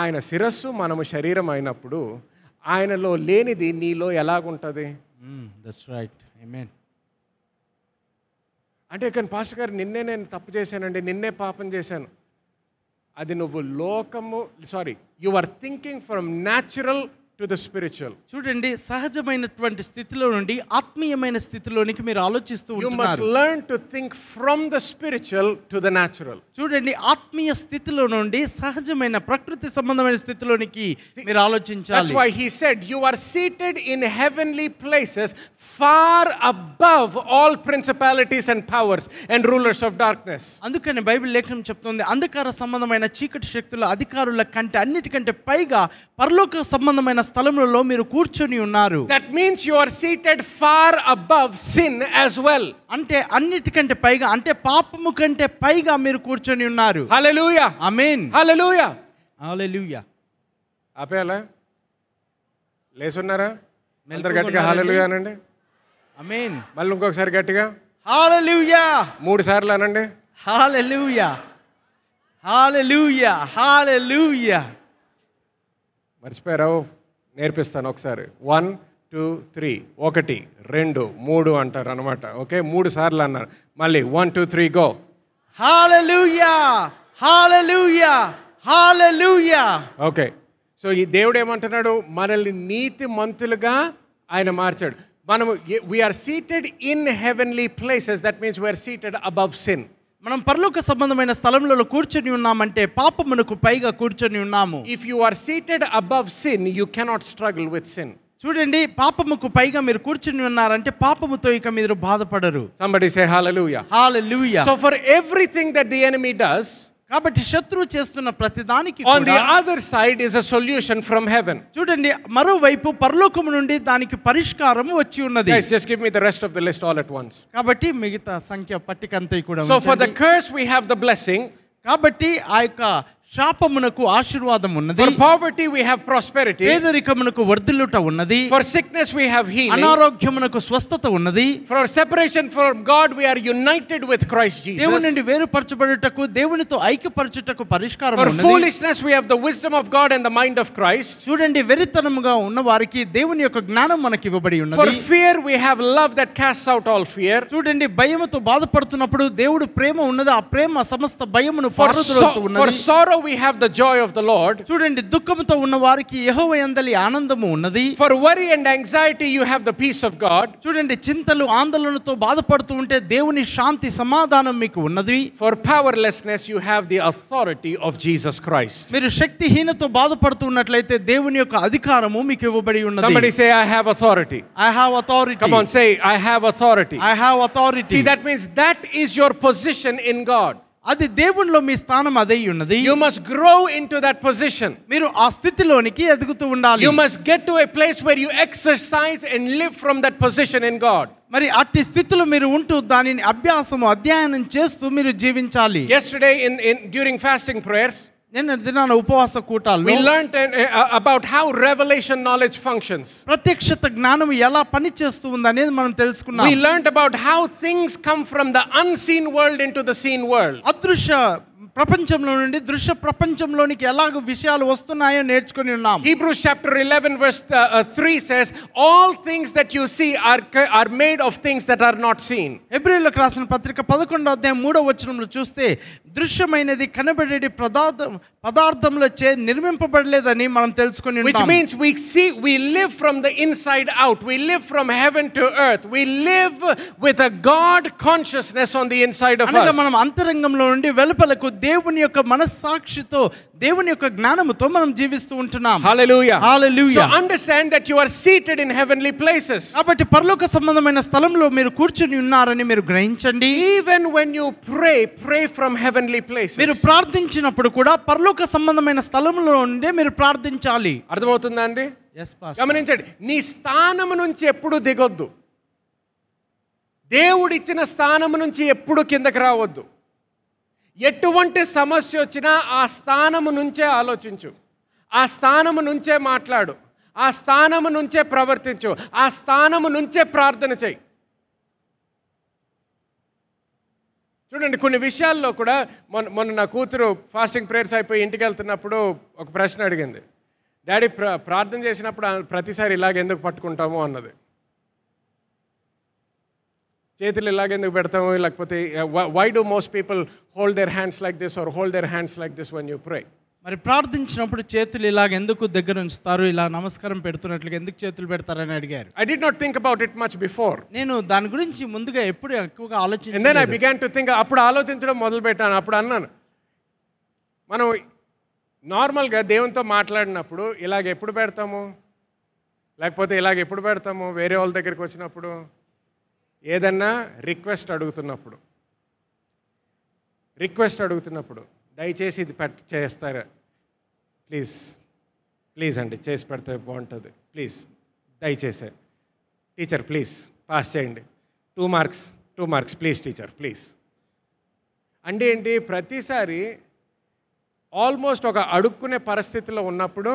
ఆయన శిరస్సు మనము శరీరం అయినప్పుడు ఆయనలో లేనిది నీలో ఎలాగుంటుంది దట్స్ రైట్ మీన్ అంటే కానీ పాస్టర్ గారు నిన్నే నేను తప్పు చేశానండి నిన్నే పాపం చేశాను అది నువ్వు లోకము sorry you are thinking from natural to the spiritual చూడండి సహజమైనటువంటి స్థితిలో నుండి ఆత్మీయమైన స్థితిలోనికి మీరు ఆలోచిస్తూ you must learn to think from the spiritual to the natural చూడండి ఆత్మీయ స్థితిలో నుండి సహజమైన ప్రకృతి సంబంధమైన స్థితిలోనికి మీరు ఆలోచించాలి that's why he said you are seated in heavenly places far above all principalities and powers and rulers of darkness అందుకని బైబిల్ లేఖనం చెప్తుంది అంధకార సంబంధమైన చీకటి శక్తుల అధికారుల కంటే అన్నిటికంటే పైగా పరలోక సంబంధమైన స్థలములలో మీరు కూర్చొని ఉన్నారు that means you are seated far above sin as well అంటే అన్నిటికంటే పైగా అంటే పాపము కంటే పైగా మీరు కూర్చొని ఉన్నారు హల్లెలూయా ఆమేన్ హల్లెలూయా హల్లెలూయా ఆపేయాలా లేసున్నారా మెల్దర్ గట్టిగా హల్లెలూయా అనండి ఆమేన్ మళ్ళీ ఇంకొకసారి గట్టిగా హల్లెలూయా మూడు సార్లు అనండి హల్లెలూయా హల్లెలూయా హల్లెలూయా మర్చిపోయారా నేర్పిస్తాను ఒకసారి వన్ టూ త్రీ ఒకటి రెండు మూడు అంటారు అనమాట ఓకే మూడు సార్లు అన్నారు మళ్ళీ one two three go hallelujah okay so ఈ దేవుడు ఏమంటున్నాడు మనల్ని నీతి మంతులుగా ఆయన మార్చాడు మనము we are seated in heavenly places that means we are seated above sin మనం పరలోక సంబంధమైన స్థలంలో కూర్చొని ఉన్నామంటే పాపమునకు పైగా కూర్చొని ఉన్నాము if you are seated above sin you cannot struggle with sin చూడండి పాపముకు పైగా మీరు కూర్చుని ఉన్నారంటే పాపముతో ఇక మీరు బాధపడరు somebody say hallelujah hallelujah so for everything that the enemy does కాబట్టి శత్రువు చేస్తున్న ప్రతిదానికి on the other side is a solution from heaven చూడండి మరోవైపు పరలోకము నుండి దానికి పరిష్కారం వచ్చి ఉన్నది just give me the rest of the list all at once కాబట్టి మిగతా సంఖ్య పట్టిక అంతా కూడా so for the curse we have the blessing కాబట్టి ఆ యొక్క శాపమునకు ఆశీర్వాదం ఉన్నది for poverty we have prosperity పేదరికమునకు వర్ధిల్లుట ఉన్నది for sickness we have healing అనారోగ్యమునకు స్వస్థత ఉన్నది for separation from God we are united with Christ Jesus దేవుని నుండి వేరుపరచబడుటకు దేవునితో ఐక్యపరచుటకు పరిష్కారం ఉన్నది for foolishness we have the wisdom of God and the mind of Christ చూడండి వెరితనముగా ఉన్న వారికి దేవుని యొక్క జ్ఞానం మనకి ఇవ్వబడి ఉన్నది for fear we have love that cast out all fear చూడండి భయముతో బాధపడుతున్నప్పుడు దేవుడు ప్రేమ ఉన్నది ఆ ప్రేమ సమస్త భయమును పారుద్రోలుతూ ఉన్నది for sorrow we have the joy of the Lord. చూడండి దుఃఖంతో ఉన్న వారికి యెహోవా యందలి ఆనందము ఉన్నది. For worry and anxiety you have the peace of God. చూడండి చింతలు ఆందోళనతో బాధపడుతూ ఉంటే దేవుని శాంతి సమాధానం మీకు ఉన్నది. For powerlessness you have the authority of Jesus Christ. మీరు శక్తిహీనతో బాధపడుతూ ఉన్నట్లయితే దేవుని యొక్క అధికారము మీకు ఇవ్వబడి ఉన్నది. Somebody say I have authority. I have authority. Come on say I have authority. I have authority. See that means that is your position in God. అది దేవునిలో మీ స్థానం అదే ఉన్నది you must grow into that position మీరు ఆ స్థితిలోనికి ఎదుగుతూ ఉండాలి you must get to a place where you exercise and live from that position in God మరి అట్టి స్థితిలో మీరు ఉంటూ దానిని అభ్యాసము అధ్యయనం చేస్తూ మీరు జీవించాలి yesterday in in during fasting prayers we learned eh, uh, about how revelation knowledge functions we learned about how things come from the unseen world into the seen world ప్రపంచం లో నుండి దృశ్య ప్రపంచంలోకి ఎలావిశయాలు వస్తున్నాయి నేర్చుకొని ఉన్నాము Hebrew chapter 11 verse 3 says all things that you see are are made of things that are not seen హెబ్రీల క్లాసన్ పత్రిక 11వ అధ్యాయం 3వ వచనం ను చూస్తే దృశ్యమైనది కనబడేది పదార్థం పదార్థంల చే నిర్మంపబడలేదని మనం తెలుసుకొని ఉన్నాము which means we see we live from the inside out we live from heaven to earth we live with a God consciousness on the inside of us అంటే మనం అంతరంగం లో నుండి వెలపల కు దేవుని యొక్క మనస్సాక్షితో దేవుని యొక్క జ్ఞానముతో మనం జీవిస్తూ ఉంటున్నాం హల్లెలూయా హల్లెలూయా so understand that you are seated in heavenly places కాబట్టి పరలోక సంబంధమైన స్థలంలో మీరు కూర్చుని ఉన్నారని మీరు గ్రహించండి even when you pray pray from heavenly places మీరు ప్రార్థించినప్పుడు కూడా పరలోక సంబంధమైన స్థలంలో ఉండే మీరు ప్రార్థించాలి అర్థమవుతుందా అండి గమనించండి నీ స్థానము నుంచి ఎప్పుడు దిగొద్దు దేవుడిచ్చిన స్థానము నుంచి ఎప్పుడు కిందకి రావద్దు ఎటువంటి సమస్య వచ్చినా ఆ స్థానము నుంచే ఆలోచించు ఆ స్థానము నుంచే మాట్లాడు ఆ స్థానము నుంచే ప్రవర్తించు ఆ స్థానము నుంచే ప్రార్థన చేయి చూడండి కొన్ని విషయాల్లో కూడా మొన్న మొన్న నా కూతురు ఫాస్టింగ్ ప్రేయర్స్ అయిపోయి ఇంటికి వెళ్తున్నప్పుడు ఒక ప్రశ్న అడిగింది డాడీ ప్ర ప్రార్థన చేసినప్పుడు ప్రతిసారి ఇలాగ ఎందుకు పట్టుకుంటాము అన్నది చేతులు ఇలాగెందుకు పెడతాము లేకపోతే why do most people hold their hands like this or hold their hands like this when you pray మరి ప్రార్థించినప్పుడు చేతులు ఇలాగ ఎందుకు దగ్గర ఉంచుతారు ఇలా నమస్కారం పెడుతున్నట్లుగా ఎందుకు చేతులు పెడతారని అడిగారు I did not think about it much before నేను దాని గురించి ముందుగా ఎప్పుడు ఎక్కువగా ఆలోచించిన ఐ బిగాన్ టు థింక్ అప్పుడు ఆలోచించడం మొదలు పెట్టాను అప్పుడు అన్నాను మనం నార్మల్గా దేవునితో మాట్లాడినప్పుడు ఇలాగ ఎప్పుడు పెడతాము లేకపోతే ఇలాగ ఎప్పుడు పెడతాము వేరే వాళ్ళ దగ్గరికి వచ్చినప్పుడు ఏదన్నా రిక్వెస్ట్ అడుగుతున్నప్పుడు రిక్వెస్ట్ అడుగుతున్నప్పుడు దయచేసి ఇది పెట్ చేస్తారా ప్లీజ్ ప్లీజ్ అండి చేసి పెడితే బాగుంటుంది ప్లీజ్ దయచేసే టీచర్ ప్లీజ్ పాస్ చేయండి two marks two marks please teacher please అంటే ఏంటి ప్రతిసారి ఆల్మోస్ట్ ఒక అడుక్కునే పరిస్థితిలో ఉన్నప్పుడు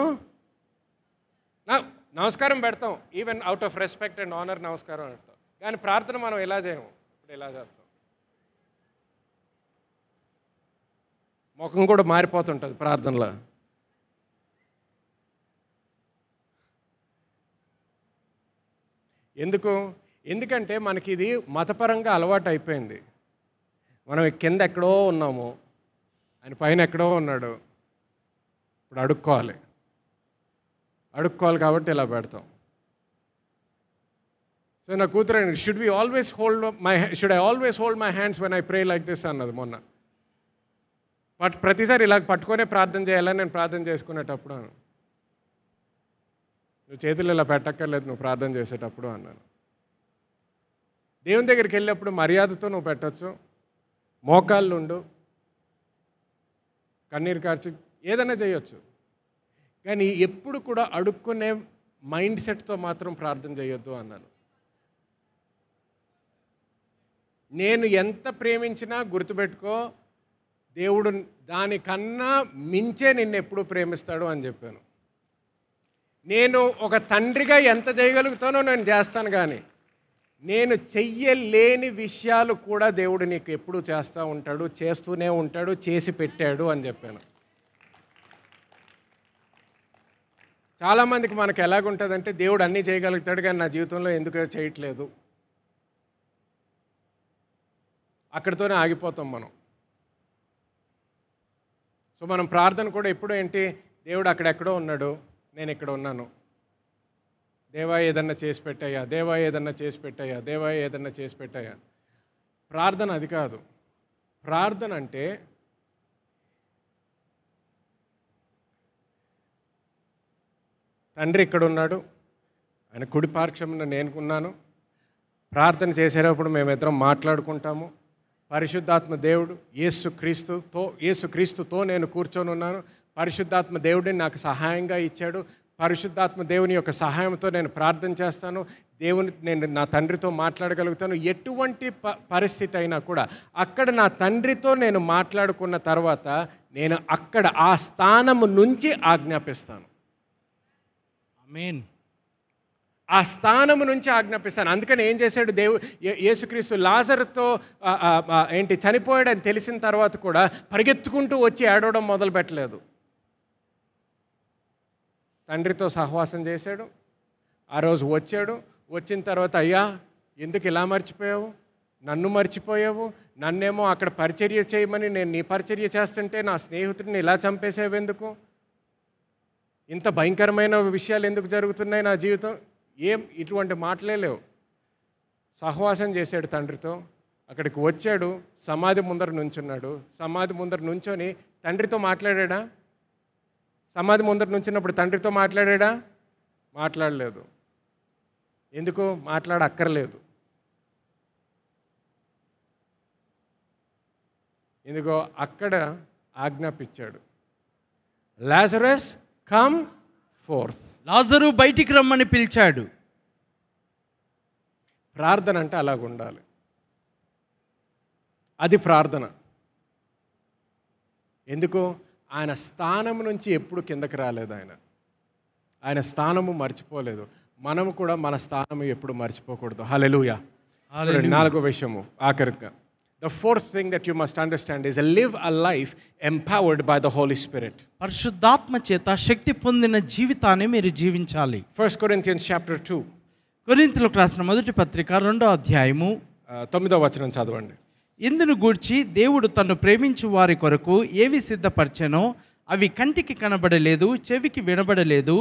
నమస్కారం పెడతాం even out of respect and honour నమస్కారం పెడతాం కానీ ప్రార్థన మనం ఎలా చేయము ఇప్పుడు ఎలా చేస్తాం ముఖం కూడా మారిపోతుంటుంది ప్రార్థనలో ఎందుకు ఎందుకంటే మనకి ఇది మతపరంగా అలవాటు అయిపోయింది మనం కింద ఎక్కడో ఉన్నాము ఆయన పైన ఎక్కడో ఉన్నాడు ఇప్పుడు అడుక్కోవాలి అడుక్కోవాలి కాబట్టి ఇలా పెడతాం సో నా కూతురు should be always hold my should I always hold my hands when I pray like this అన్నది మొన్న బట్ ప్రతిసారి ఇలా పట్టుకొనే ప్రార్థన చేయాలని నేను ప్రార్థన చేసుకునేటప్పుడు అను నువ్వు చేతులు ఇలా పెట్టక్కర్లేదు నువ్వు ప్రార్థన చేసేటప్పుడు అన్నాను దేవుని దగ్గరికి వెళ్ళినప్పుడు మర్యాదతో నువ్వు పెట్టచ్చు మోకాళ్ళు ఉండు కన్నీరు కార్చి ఏదైనా చేయొచ్చు కానీ ఎప్పుడు కూడా అడుక్కునే మైండ్ సెట్తో మాత్రం ప్రార్థన చేయొద్దు అన్నాను నేను ఎంత ప్రేమించినా గుర్తుపెట్టుకో దేవుడు దానికన్నా మించే నిన్ను ఎప్పుడు ప్రేమిస్తాడు అని చెప్పాను నేను ఒక తండ్రిగా ఎంత చేయగలుగుతానో నేను చేస్తాను కానీ నేను చెయ్యలేని విషయాలు కూడా దేవుడు నీకు ఎప్పుడు చేస్తూ ఉంటాడు చేస్తూనే ఉంటాడు చేసి పెట్టాడు అని చెప్పాను చాలామందికి మనకు ఎలాగుంటుందంటే దేవుడు అన్నీ చేయగలుగుతాడు కానీ నా జీవితంలో ఎందుకు చేయట్లేదు అక్కడితోనే ఆగిపోతాం మనం సో మనం ప్రార్థన కూడా ఎప్పుడు ఏంటి దేవుడు అక్కడెక్కడో ఉన్నాడు నేను ఇక్కడ ఉన్నాను దేవా ఏదన్నా చేసి పెట్టాయా దేవా ఏదన్నా చేసి పెట్టాయా దేవా ఏదన్నా చేసి పెట్టాయా ప్రార్థన అది కాదు ప్రార్థన అంటే తండ్రి ఇక్కడ ఉన్నాడు ఆయన కుడి పార్క్షమున నేనుకున్నాను ప్రార్థన చేసేటప్పుడు మేమిద్దరం మాట్లాడుకుంటాము పరిశుద్ధాత్మ దేవుడు క్రీస్తుతో ఏసు క్రీస్తుతో నేను కూర్చొని ఉన్నాను పరిశుద్ధాత్మ దేవుడిని నాకు సహాయంగా ఇచ్చాడు పరిశుద్ధాత్మ దేవుని యొక్క సహాయంతో నేను ప్రార్థన చేస్తాను దేవుని నేను నా తండ్రితో మాట్లాడగలుగుతాను ఎటువంటి ప పరిస్థితి అయినా కూడా అక్కడ నా తండ్రితో నేను మాట్లాడుకున్న తర్వాత నేను అక్కడ ఆ స్థానము నుంచి ఆజ్ఞాపిస్తాను మీన్ ఆ స్థానము నుంచి ఆజ్ఞాపిస్తాను అందుకని ఏం చేశాడు దేవు యేసుక్రీస్తు లాజర్తో ఏంటి చనిపోయాడని తెలిసిన తర్వాత కూడా పరిగెత్తుకుంటూ వచ్చి ఏడవడం మొదలు పెట్టలేదు తండ్రితో సహవాసం చేశాడు ఆ రోజు వచ్చాడు వచ్చిన తర్వాత అయ్యా ఎందుకు ఇలా మర్చిపోయావు నన్ను మర్చిపోయావు నన్నేమో అక్కడ పరిచర్య చేయమని నేను నీ పరిచర్య చేస్తుంటే నా స్నేహితుడిని ఇలా చంపేసేవెందుకు ఇంత భయంకరమైన విషయాలు ఎందుకు జరుగుతున్నాయి నా జీవితం ఏం ఇటువంటి మాటలే లేవు సహవాసం చేశాడు తండ్రితో అక్కడికి వచ్చాడు సమాధి ముందర నుంచున్నాడు సమాధి ముందర నుంచొని తండ్రితో మాట్లాడా సమాధి ముందర నుంచున్నప్పుడు తండ్రితో మాట్లాడా మాట్లాడలేదు ఎందుకు మాట్లాడక్కర్లేదు ఎందుకో అక్కడ ఆజ్ఞాపించాడు లాజరస్ కమ్ ఫోర్త్ లాజరు బయటికి రమ్మని పిలిచాడు ప్రార్థన అంటే అలాగ ఉండాలి అది ప్రార్థన ఎందుకు ఆయన స్థానం నుంచి ఎప్పుడు కిందకి రాలేదు ఆయన ఆయన స్థానము మర్చిపోలేదు మనము కూడా మన స్థానము ఎప్పుడు మర్చిపోకూడదు హలెలుయా నాలుగో విషయము ఆఖరిగా The fourth thing that you must understand is live a life empowered by the Holy Spirit. పరిశుద్ధాత్మ చేత శక్తి పొందిన జీవితాన్ని మీరు జీవించాలి. 1 Corinthians chapter 2. కొరింథీయులకు రాసిన మొదటి పత్రిక రెండో అధ్యాయము 9వ uh, వచనం చదవండి. ఇందును గూర్చి దేవుడు తను ప్రేమించు వారి కొరకు ఏవి సిద్ధపరిచెనో అవి కంటికి కనబడలేదు చెవికి వినబడలేదు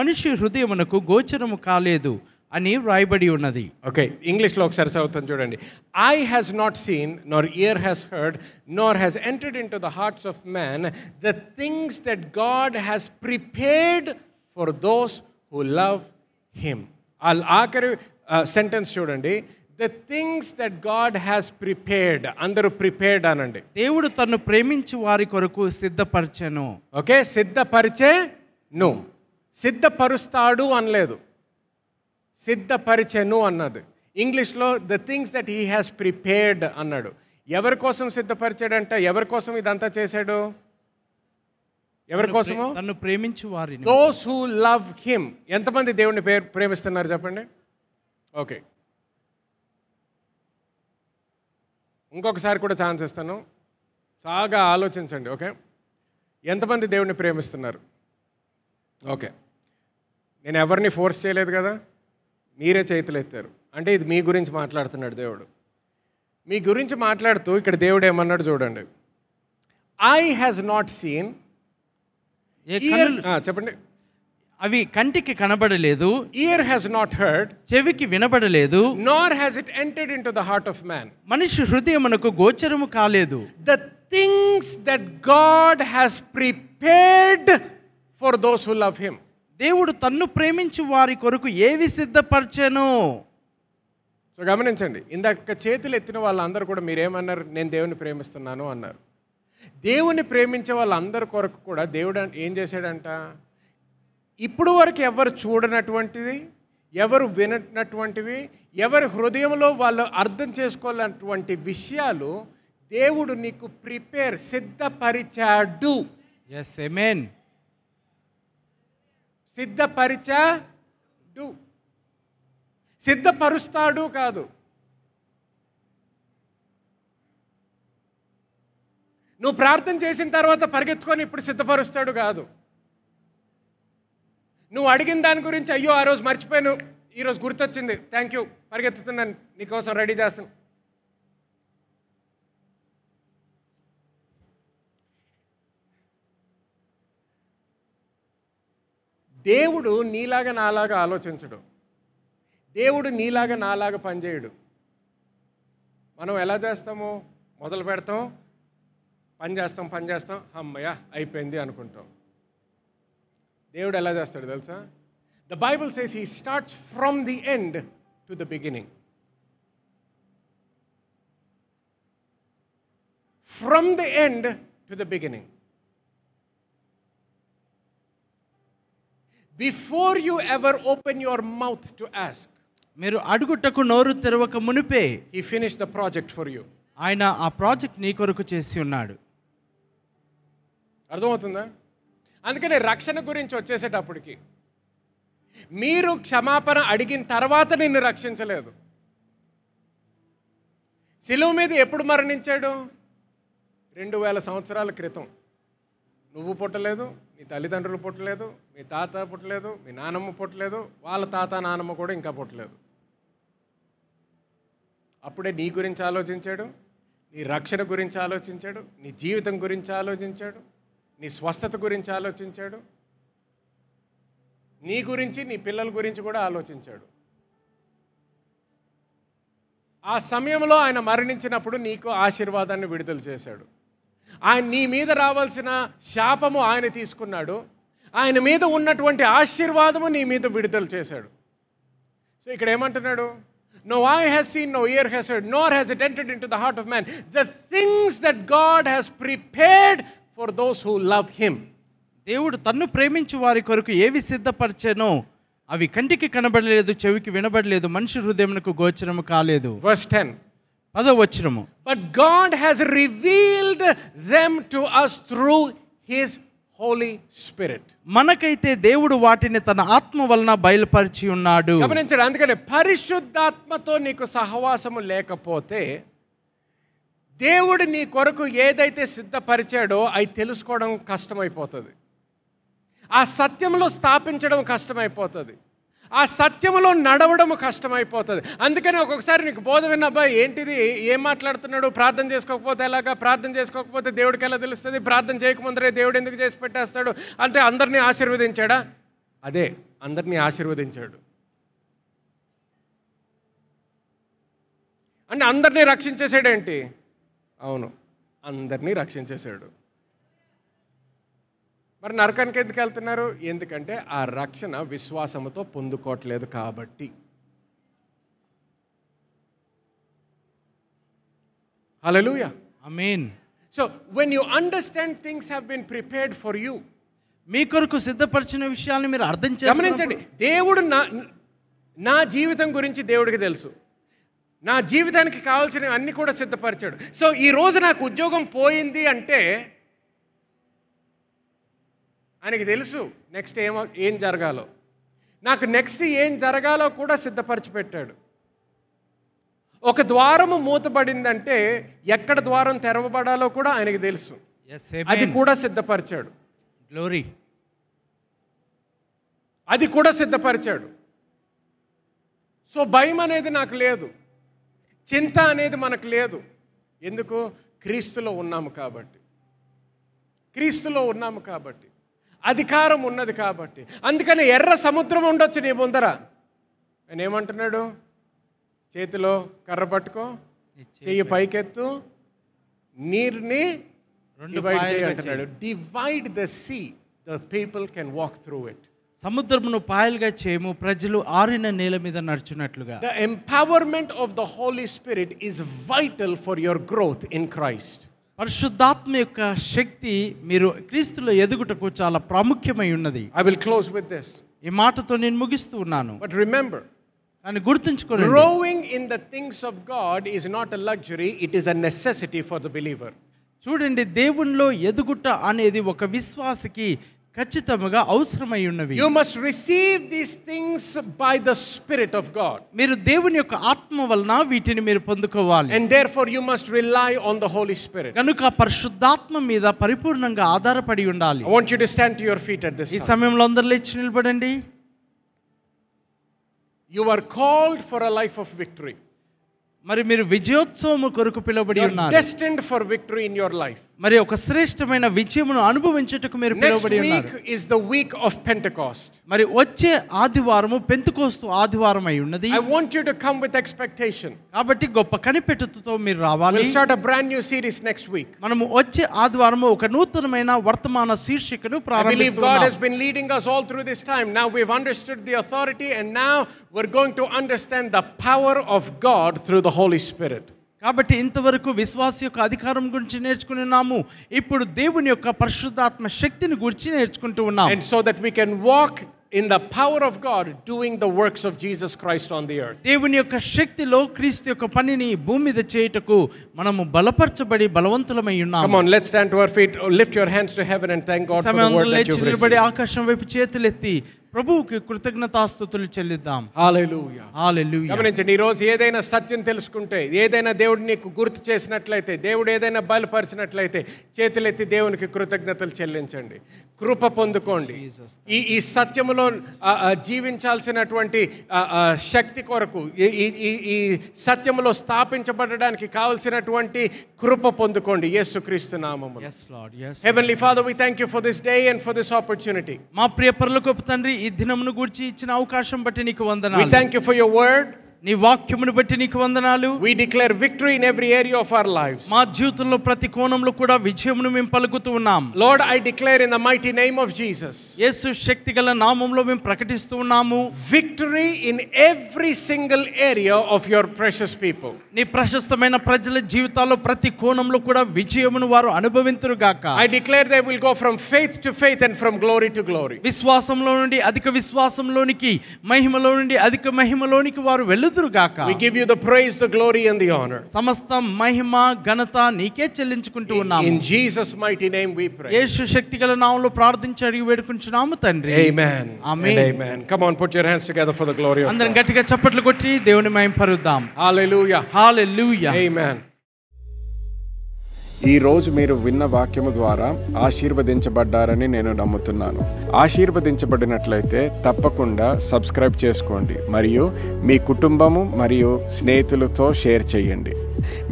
మనిషి హృదయమునకు గోచరము కాలేదు అని రాయబడి ఉన్నది ఓకే ఇంగ్లీష్లో ఒకసారి చదువుతాను చూడండి I has not seen nor ear has heard nor has entered into the hearts of man the things that God has prepared for those who love him ఆ ఆఖరి సెంటెన్స్ చూడండి the things that God has prepared అందరూ ప్రిపేర్డ్ అనండి దేవుడు తను ప్రేమించి వారి కొరకు సిద్ధపరిచను ఓకే సిద్ధపరిచే నువ్వు సిద్ధపరుస్తాడు అనలేదు సిద్ధపరిచెను అన్నది ఇంగ్లీష్లో the things that he has prepared అన్నాడు ఎవరి కోసం సిద్ధపరిచాడంట ఎవరి కోసం ఇదంతా చేశాడు ఎవరి కోసము నన్ను ప్రేమించు వారి దోస్ హూ లవ్ హిమ్ ఎంతమంది దేవుణ్ణి పేరు ప్రేమిస్తున్నారు చెప్పండి ఓకే ఇంకొకసారి కూడా ఛాన్స్ ఇస్తాను బాగా ఆలోచించండి ఓకే ఎంతమంది దేవుణ్ణి ప్రేమిస్తున్నారు ఓకే నేను ఎవరిని ఫోర్స్ చేయలేదు కదా మీరే చేతులు ఎత్తారు అంటే ఇది మీ గురించి మాట్లాడుతున్నాడు దేవుడు మీ గురించి మాట్లాడుతూ ఇక్కడ దేవుడు ఏమన్నాడు చూడండి ఐ హ్యాస్ నాట్ సీన్ చెప్పండి అవి కంటికి కనబడలేదు ఇయర్ హ్యాస్ నాట్ హర్డ్ చెవికి వినబడలేదు nor has it entered into the heart of man మనిషి మనకు గోచరము కాలేదు the things that God has prepared for those who love him దేవుడు తన్ను ప్రేమించి వారి కొరకు ఏవి సిద్ధపరచను సో గమనించండి ఇందాక చేతులు ఎత్తిన వాళ్ళందరూ కూడా మీరేమన్నారు నేను దేవుని ప్రేమిస్తున్నాను అన్నారు దేవుని ప్రేమించే వాళ్ళందరి కొరకు కూడా దేవుడు ఏం చేశాడంట ఇప్పుడు వరకు ఎవరు చూడనటువంటిది ఎవరు వినటువంటివి ఎవరి హృదయంలో వాళ్ళు అర్థం చేసుకోవాలన్నటువంటి విషయాలు దేవుడు నీకు ప్రిపేర్ సిద్ధపరిచాడు ఎస్ ఎమెన్ సిద్ధపరిచడు సిద్ధపరుస్తాడు కాదు నువ్వు ప్రార్థన చేసిన తర్వాత పరిగెత్తుకొని ఇప్పుడు సిద్ధపరుస్తాడు కాదు నువ్వు అడిగిన దాని గురించి అయ్యో ఆ రోజు మర్చిపోయాను ఈరోజు గుర్తొచ్చింది థ్యాంక్ యూ పరిగెత్తుతున్నాను నీకోసం రెడీ చేస్తాను దేవుడు నీలాగా నాలాగా ఆలోచించడు దేవుడు నీలాగా నాలాగా పనిచేయడు మనం ఎలా చేస్తాము మొదలు పెడతాం పని చేస్తాం పని చేస్తాం అమ్మయ్య అయిపోయింది అనుకుంటాం దేవుడు ఎలా చేస్తాడు తెలుసా the Bible says he starts from the end to the beginning from the end to the beginning before you ever open your mouth to ask మీరు అడుగుటకు నోరు తెరవక మునిపే he finish the project for you ఆయన ఆ ప్రాజెక్ట్ నీ కొరకు చేసి ఉన్నాడు అర్థమవుతుందా అందుకని రక్షణ గురించి వచ్చేసేటప్పటికి మీరు క్షమాపణ అడిగిన తర్వాత నిన్ను రక్షించలేదు శిలువు మీద ఎప్పుడు మరణించాడు రెండు వేల సంవత్సరాల క్రితం నువ్వు పుట్టలేదు మీ తల్లిదండ్రులు పుట్టలేదు మీ తాత పుట్టలేదు మీ నానమ్మ పుట్టలేదు వాళ్ళ తాత నానమ్మ కూడా ఇంకా పుట్టలేదు అప్పుడే నీ గురించి ఆలోచించాడు నీ రక్షణ గురించి ఆలోచించాడు నీ జీవితం గురించి ఆలోచించాడు నీ స్వస్థత గురించి ఆలోచించాడు నీ గురించి నీ పిల్లల గురించి కూడా ఆలోచించాడు ఆ సమయంలో ఆయన మరణించినప్పుడు నీకు ఆశీర్వాదాన్ని విడుదల చేశాడు ఆయన నీ మీద రావాల్సిన శాపము ఆయన తీసుకున్నాడు ఆయన మీద ఉన్నటువంటి ఆశీర్వాదము నీ మీద విడుదల చేశాడు సో ఇక్కడ ఏమంటున్నాడు no I has seen no ear has heard nor has it entered into the heart of man the things that God has prepared for those who love him దేవుడు తన్ను ప్రేమించు వారి కొరకు ఏవి సిద్ధపరిచానో అవి కంటికి కనబడలేదు చెవికి వినబడలేదు మనిషి హృదయంకు గోచరము కాలేదు ఫస్ట్ టెన్ అదో వచ్చినము but God has revealed them to us through his Holy Spirit మనకైతే దేవుడు వాటిని తన ఆత్మ వలన బయలుపరిచి ఉన్నాడు గమనించండి అందుకనే పరిశుద్ధాత్మతో నీకు సహవాసము లేకపోతే దేవుడు నీ కొరకు ఏదైతే సిద్ధపరిచాడో అవి తెలుసుకోవడం కష్టమైపోతుంది ఆ సత్యంలో స్థాపించడం కష్టమైపోతుంది ఆ సత్యంలో నడవడం కష్టమైపోతుంది అందుకని ఒక్కొక్కసారి నీకు బోధ విన్నబ్బా ఏంటిది ఏం మాట్లాడుతున్నాడు ప్రార్థన చేసుకోకపోతే ఎలాగా ప్రార్థన చేసుకోకపోతే దేవుడికి ఎలా తెలుస్తుంది ప్రార్థన చేయకముందరే దేవుడు ఎందుకు చేసి పెట్టేస్తాడు అంటే అందరినీ ఆశీర్వదించాడా అదే అందరినీ ఆశీర్వదించాడు అంటే అందరినీ రక్షించేసాడేంటి అవును అందరినీ రక్షించేశాడు మరి నరకానికి ఎందుకు వెళ్తున్నారు ఎందుకంటే ఆ రక్షణ విశ్వాసంతో పొందుకోవట్లేదు కాబట్టి హలలుయా so when you understand things have been prepared for you మీ కొరకు సిద్ధపరిచిన విషయాన్ని మీరు అర్థం గమనించండి దేవుడు నా నా జీవితం గురించి దేవుడికి తెలుసు నా జీవితానికి కావాల్సినవి అన్నీ కూడా సిద్ధపరిచాడు సో ఈరోజు నాకు ఉద్యోగం పోయింది అంటే ఆయనకి తెలుసు నెక్స్ట్ ఏమో ఏం జరగాలో నాకు నెక్స్ట్ ఏం జరగాలో కూడా సిద్ధపరిచి పెట్టాడు ఒక ద్వారము మూతబడిందంటే ఎక్కడ ద్వారం తెరవబడాలో కూడా ఆయనకి తెలుసు అది కూడా సిద్ధపరిచాడు గ్లోరీ అది కూడా సిద్ధపరిచాడు సో భయం అనేది నాకు లేదు చింత అనేది మనకు లేదు ఎందుకు క్రీస్తులో ఉన్నాము కాబట్టి క్రీస్తులో ఉన్నాము కాబట్టి అధికారం ఉన్నది కాబట్టి అందుకని ఎర్ర సముద్రం ఉండొచ్చు నీ ముందర ఆయన ఏమంటున్నాడు చేతిలో కర్ర పట్టుకో చెయ్యి పైకెత్తు నీరుని డివైడ్ చేయంటున్నాడు divide the sea the people can walk through it సముద్రమును పాయలుగా చేయము ప్రజలు ఆరిన నేల మీద నడుచున్నట్లుగా the empowerment of the Holy Spirit is vital for your growth in Christ పరిశుద్ధాత్మ యొక్క శక్తి మీరు క్రీస్తులో ఎదుగుటకు చాలా ప్రాముఖ్యమై ఉన్నది I will close with this ఈ మాటతో నేను ముగిస్తూ ఉన్నాను బట్ రిమెంబర్ అని గుర్తుంచుకోండి growing in the things of God is not a luxury it is a necessity for the believer చూడండి దేవునిలో ఎదుగుట అనేది ఒక విశ్వాసకి ఖచ్చితంగా అవసరమై ఉన్నవి you must receive these things by the Spirit of God మీరు దేవుని యొక్క ఆత్మ వలన వీటిని మీరు పొందుకోవాలి and therefore you must rely on the Holy Spirit కనుక పరిశుద్ధాత్మ మీద పరిపూర్ణంగా ఆధారపడి ఉండాలి I want you to stand to your feet at this ఈ సమయంలో అందరూ లేచి నిలబడండి you are called for a life of victory మరి మీరు విజయోత్సవం కొరకు పిలువబడి ఉన్నారు destined for victory in your life మరి ఒక శ్రేష్టమైన విజయమును అనుభవించుటకు మీరు పిలువబడి ఉన్నారు is the week of Pentecost మరి వచ్చే ఆదివారము పెంతకోస్తు ఆదివారం అయి ఉన్నది I want you to come with expectation కాబట్టి గొప్ప కనిపెట్టుతో మీరు రావాలి will start a brand new series next week మనము వచ్చే ఆదివారము ఒక నూతనమైన వర్తమాన శీర్షికను ప్రారంభిస్తున్నాము God has been leading us all through this time now we've understood the authority and now we're going to understand the power of God through the Holy Spirit కాబట్టి ఇంతవరకు విశ్వాస యొక్క అధికారం గురించి నేర్చుకుని ఉన్నాము ఇప్పుడు దేవుని యొక్క పరిశుద్ధాత్మ శక్తిని గురించి నేర్చుకుంటూ ఉన్నాము and so that we can walk in the power of God doing the works of Jesus Christ on the earth దేవుని యొక్క శక్తిలో క్రీస్తు యొక్క పనిని భూమి మీద చేయుటకు మనము బలపరచబడి బలవంతులమై ఉన్నాము come on let's stand to our feet lift your hands to heaven and thank God for the word that you received ఆకాశం వైపు చేతులెత్తి ప్రభువుకి కృతజ్ఞతాస్థుతులు చెల్లిద్దాం గమనించండి ఈరోజు ఏదైనా సత్యం తెలుసుకుంటే ఏదైనా దేవుడు నీకు గుర్తు చేసినట్లయితే దేవుడు ఏదైనా బయలుపరిచినట్లయితే చేతులెత్తి దేవునికి కృతజ్ఞతలు చెల్లించండి కృప పొందుకోండి ఈ ఈ సత్యములో జీవించాల్సినటువంటి శక్తి కొరకు ఈ సత్యములో స్థాపించబడడానికి కావలసినటువంటి కృప పొందుకోండి యేసుక్రీస్తు నామము heavenly Father we you for this day and for this opportunity మా ప్రియ పరలోకపు తండ్రి ఈ దినమును గూర్చి ఇచ్చిన అవకాశం బట్టి నీకు వందనాలు థాంక్యూ ఫర్ యువర్ వర్డ్ నీ వాక్యమును బట్టి నీకు వందనాలు we declare victory in every area of our life మా జీవితంలో ప్రతి కోణంలో కూడా విజయమును మేము పలుకుతూ ఉన్నాం Lord I declare in the mighty name of Jesus యేసు శక్తి గల నామంలో మేము ప్రకటిస్తూ ఉన్నాము victory in every single area of your precious people నీ ప్రశస్తమైన ప్రజల జీవితాల్లో ప్రతి కోణంలో కూడా విజయమును వారు అనుభవించురు గాక I declare they will go from faith to faith and from glory to glory విశ్వాసంలో నుండి అధిక విశ్వాసంలోనికి మహిమలో నుండి అధిక మహిమలోనికి వారు వెళ్ళు వెలుదురు గాక we give you the praise the glory and the honour సమస్త మహిమ ఘనత నీకే చెల్లించుకుంటూ ఉన్నాము in Jesus mighty name we pray యేసు శక్తిగల నామములో ప్రార్థించి అడిగి వేడుకుంటున్నాము తండ్రి ఆమేన్ ఆమేన్ ఆమేన్ come on put your hands together for the glory of అందరం గట్టిగా చప్పట్లు కొట్టి దేవుని మహిమ పరుద్దాం హల్లెలూయా హల్లెలూయా ఆమేన్ ఈరోజు మీరు విన్న వాక్యము ద్వారా ఆశీర్వదించబడ్డారని నేను నమ్ముతున్నాను ఆశీర్వదించబడినట్లయితే తప్పకుండా సబ్స్క్రైబ్ చేసుకోండి మరియు మీ కుటుంబము మరియు స్నేహితులతో షేర్ చేయండి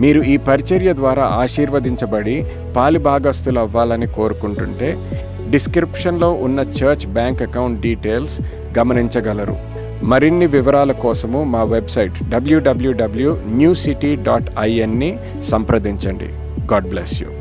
మీరు ఈ పరిచర్య ద్వారా ఆశీర్వదించబడి పాలిభాగస్తులు అవ్వాలని కోరుకుంటుంటే డిస్క్రిప్షన్లో ఉన్న చర్చ్ బ్యాంక్ అకౌంట్ డీటెయిల్స్ గమనించగలరు మరిన్ని వివరాల కోసము మా website WWW new city dot ఐఎన్ని సంప్రదించండి God bless you.